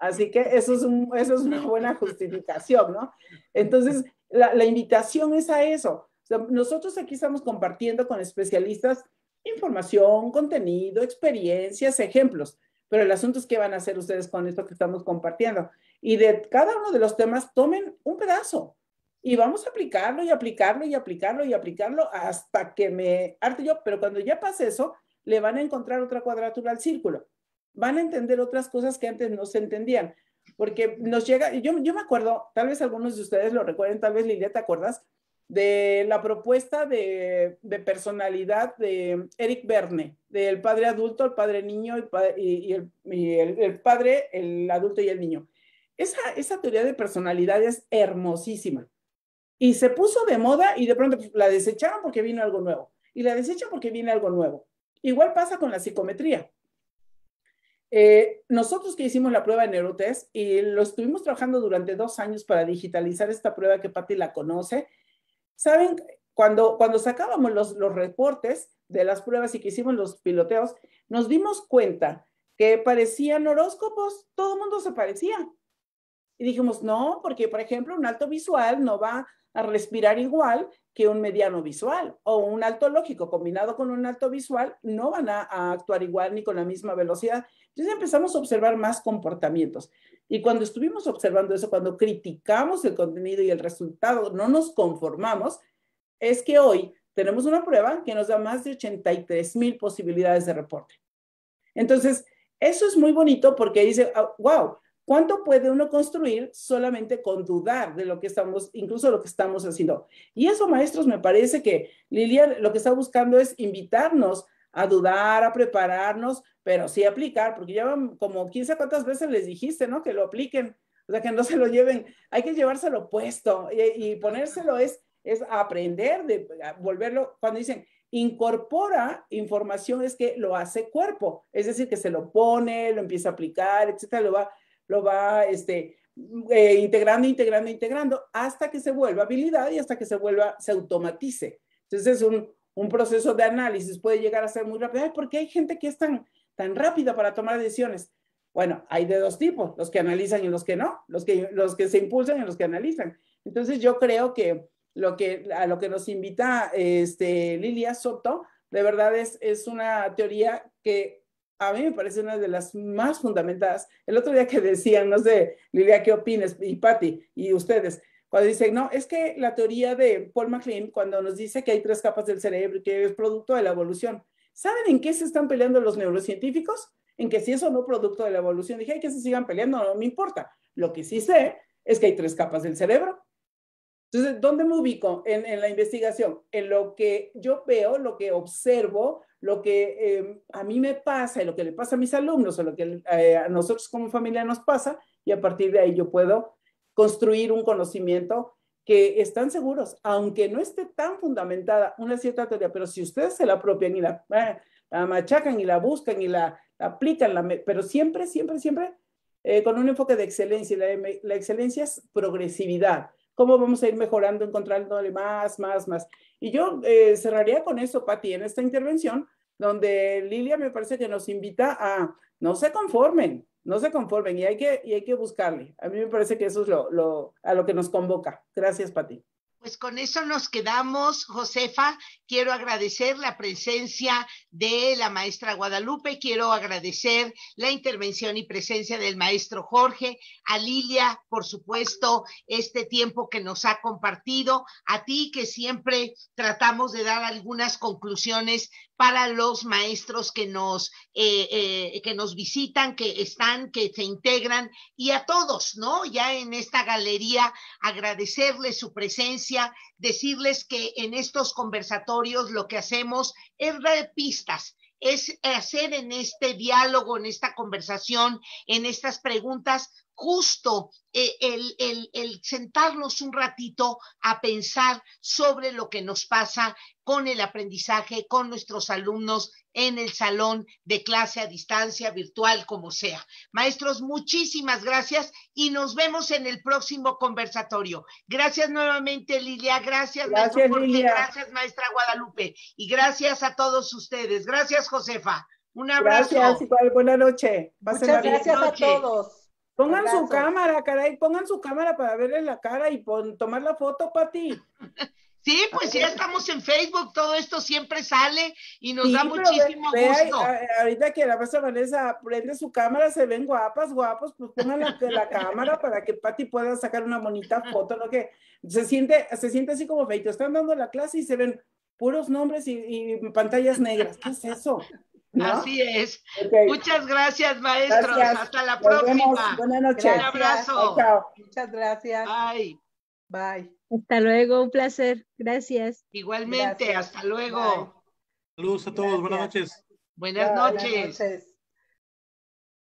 Así que eso es, eso es una buena justificación, ¿no? Entonces, la invitación es a eso nosotros aquí estamos compartiendo con especialistas información, contenido, experiencias, ejemplos, pero el asunto es qué van a hacer ustedes con esto que estamos compartiendo. Y de cada uno de los temas tomen un pedazo y vamos a aplicarlo y aplicarlo y aplicarlo y aplicarlo hasta que me arte yo, pero cuando ya pase eso, le van a encontrar otra cuadratura al círculo. Van a entender otras cosas que antes no se entendían, porque nos llega, yo, yo me acuerdo, tal vez algunos de ustedes lo recuerden, tal vez Lilia, ¿te acuerdas? de la propuesta de, personalidad de Eric Verne, del padre adulto, el padre niño y, el, padre, el adulto y el niño. Esa, teoría de personalidad es hermosísima. Y se puso de moda y de pronto pues, la desecharon porque vino algo nuevo. Y la desechan porque viene algo nuevo. Igual pasa con la psicometría. Eh, nosotros que hicimos la prueba en neurotest y lo estuvimos trabajando durante dos años para digitalizar esta prueba que Patti la conoce ¿Saben? Cuando, sacábamos los, reportes de las pruebas y que hicimos los piloteos, nos dimos cuenta que parecían horóscopos, todo el mundo se parecía. Y dijimos, no, porque por ejemplo un alto visual no va a respirar igual que un mediano visual o un alto lógico combinado con un alto visual no van a actuar igual ni con la misma velocidad. Entonces empezamos a observar más comportamientos. Y cuando estuvimos observando eso, cuando criticamos el contenido y el resultado, no nos conformamos, es que hoy tenemos una prueba que nos da más de 83 mil posibilidades de reporte. Entonces, eso es muy bonito porque dice, wow, ah, ¿cuánto puede uno construir solamente con dudar de lo que estamos, incluso lo que estamos haciendo? Y eso, maestros, me parece que Lilian lo que está buscando es invitarnos a dudar, a prepararnos, pero sí aplicar, porque ya como 15 cuántas veces les dijiste, ¿no? Que lo apliquen, o sea, que no se lo lleven, hay que llevárselo puesto y, ponérselo es, es aprender, de volverlo, cuando dicen, incorpora información es que lo hace cuerpo, es decir, que se lo pone, lo empieza a aplicar, etcétera, lo va, lo va este, eh, integrando, integrando, integrando, hasta que se vuelva habilidad y hasta que se vuelva, se automatice. Entonces es un, un proceso de análisis puede llegar a ser muy rápido. ¿Por qué hay gente que es tan, tan rápida para tomar decisiones? Bueno, hay de dos tipos, los que analizan y los que no, los que, los que se impulsan y los que analizan. Entonces yo creo que, lo que a lo que nos invita este, Lilia Soto, de verdad es, es una teoría que a mí me parece una de las más fundamentadas. El otro día que decían, no sé, Lilia, ¿qué opinas? Y Patti, y ustedes, cuando dice no, es que la teoría de Paul MacLean, cuando nos dice que hay tres capas del cerebro y que es producto de la evolución, ¿saben en qué se están peleando los neurocientíficos? En que si eso no producto de la evolución, dije, hay que se sigan peleando, no me importa. Lo que sí sé es que hay tres capas del cerebro. Entonces, ¿dónde me ubico en, la investigación? En lo que yo veo, lo que observo, lo que em, a mí me pasa y lo que le pasa a mis alumnos o lo que eh, a nosotros como familia nos pasa, y a partir de ahí yo puedo construir un conocimiento que están seguros, aunque no esté tan fundamentada una cierta teoría, pero si ustedes se la apropian y la, eh, machacan y la buscan y la, aplican, pero siempre, siempre, siempre eh, con un enfoque de excelencia. La, la excelencia es progresividad. ¿Cómo vamos a ir mejorando, encontrándole más, más, más? Y yo eh, cerraría con eso, Pati, en esta intervención, donde Lilia me parece que nos invita a no se conformen, no se conformen y hay que, hay que buscarle. A mí me parece que eso es lo, lo, a lo que nos convoca. Gracias, Pati. Pues con eso nos quedamos, Josefa. Quiero agradecer la presencia de la maestra Guadalupe, quiero agradecer la intervención y presencia del maestro Jorge, a Lilia, por supuesto, este tiempo que nos ha compartido, a ti que siempre tratamos de dar algunas conclusiones para los maestros que nos, eh, eh, que nos visitan, que están, que se integran y a todos, ¿no? Ya en esta galería, agradecerles su presencia, decirles que en estos conversatorios lo que hacemos es dar pistas, es hacer en este diálogo, en esta conversación, en estas preguntas, justo eh, el, sentarnos un ratito a pensar sobre lo que nos pasa con el aprendizaje, con nuestros alumnos en el salón de clase a distancia, virtual, como sea. Maestros, muchísimas gracias y nos vemos en el próximo conversatorio. Gracias nuevamente, Lilia. Gracias, gracias Gracias, maestra Guadalupe. Y gracias a todos ustedes. Gracias, Josefa. Un abrazo. Gracias, igual. Buena noche. Buenas noches. Muchas gracias a todos. Pongan su cámara, caray, pongan su cámara para verle la cara y tomar la foto, Pati. Sí, pues ya estamos en Facebook, todo esto siempre sale y nos da muchísimo gusto. ahorita que la persona Vanessa prende su cámara, se ven guapas, guapos, pues pongan la, cámara para que Pati pueda sacar una bonita foto, lo que se siente, se siente así como feito. Están dando la clase y se ven puros nombres y, y pantallas negras. ¿Qué es eso? Así es. Muchas gracias, maestros. Hasta la próxima. Buenas noches. Un abrazo. Chao. Muchas gracias. Bye. Bye. Hasta luego, un placer. Gracias. Igualmente, hasta luego. Saludos a todos. Buenas noches. Buenas noches.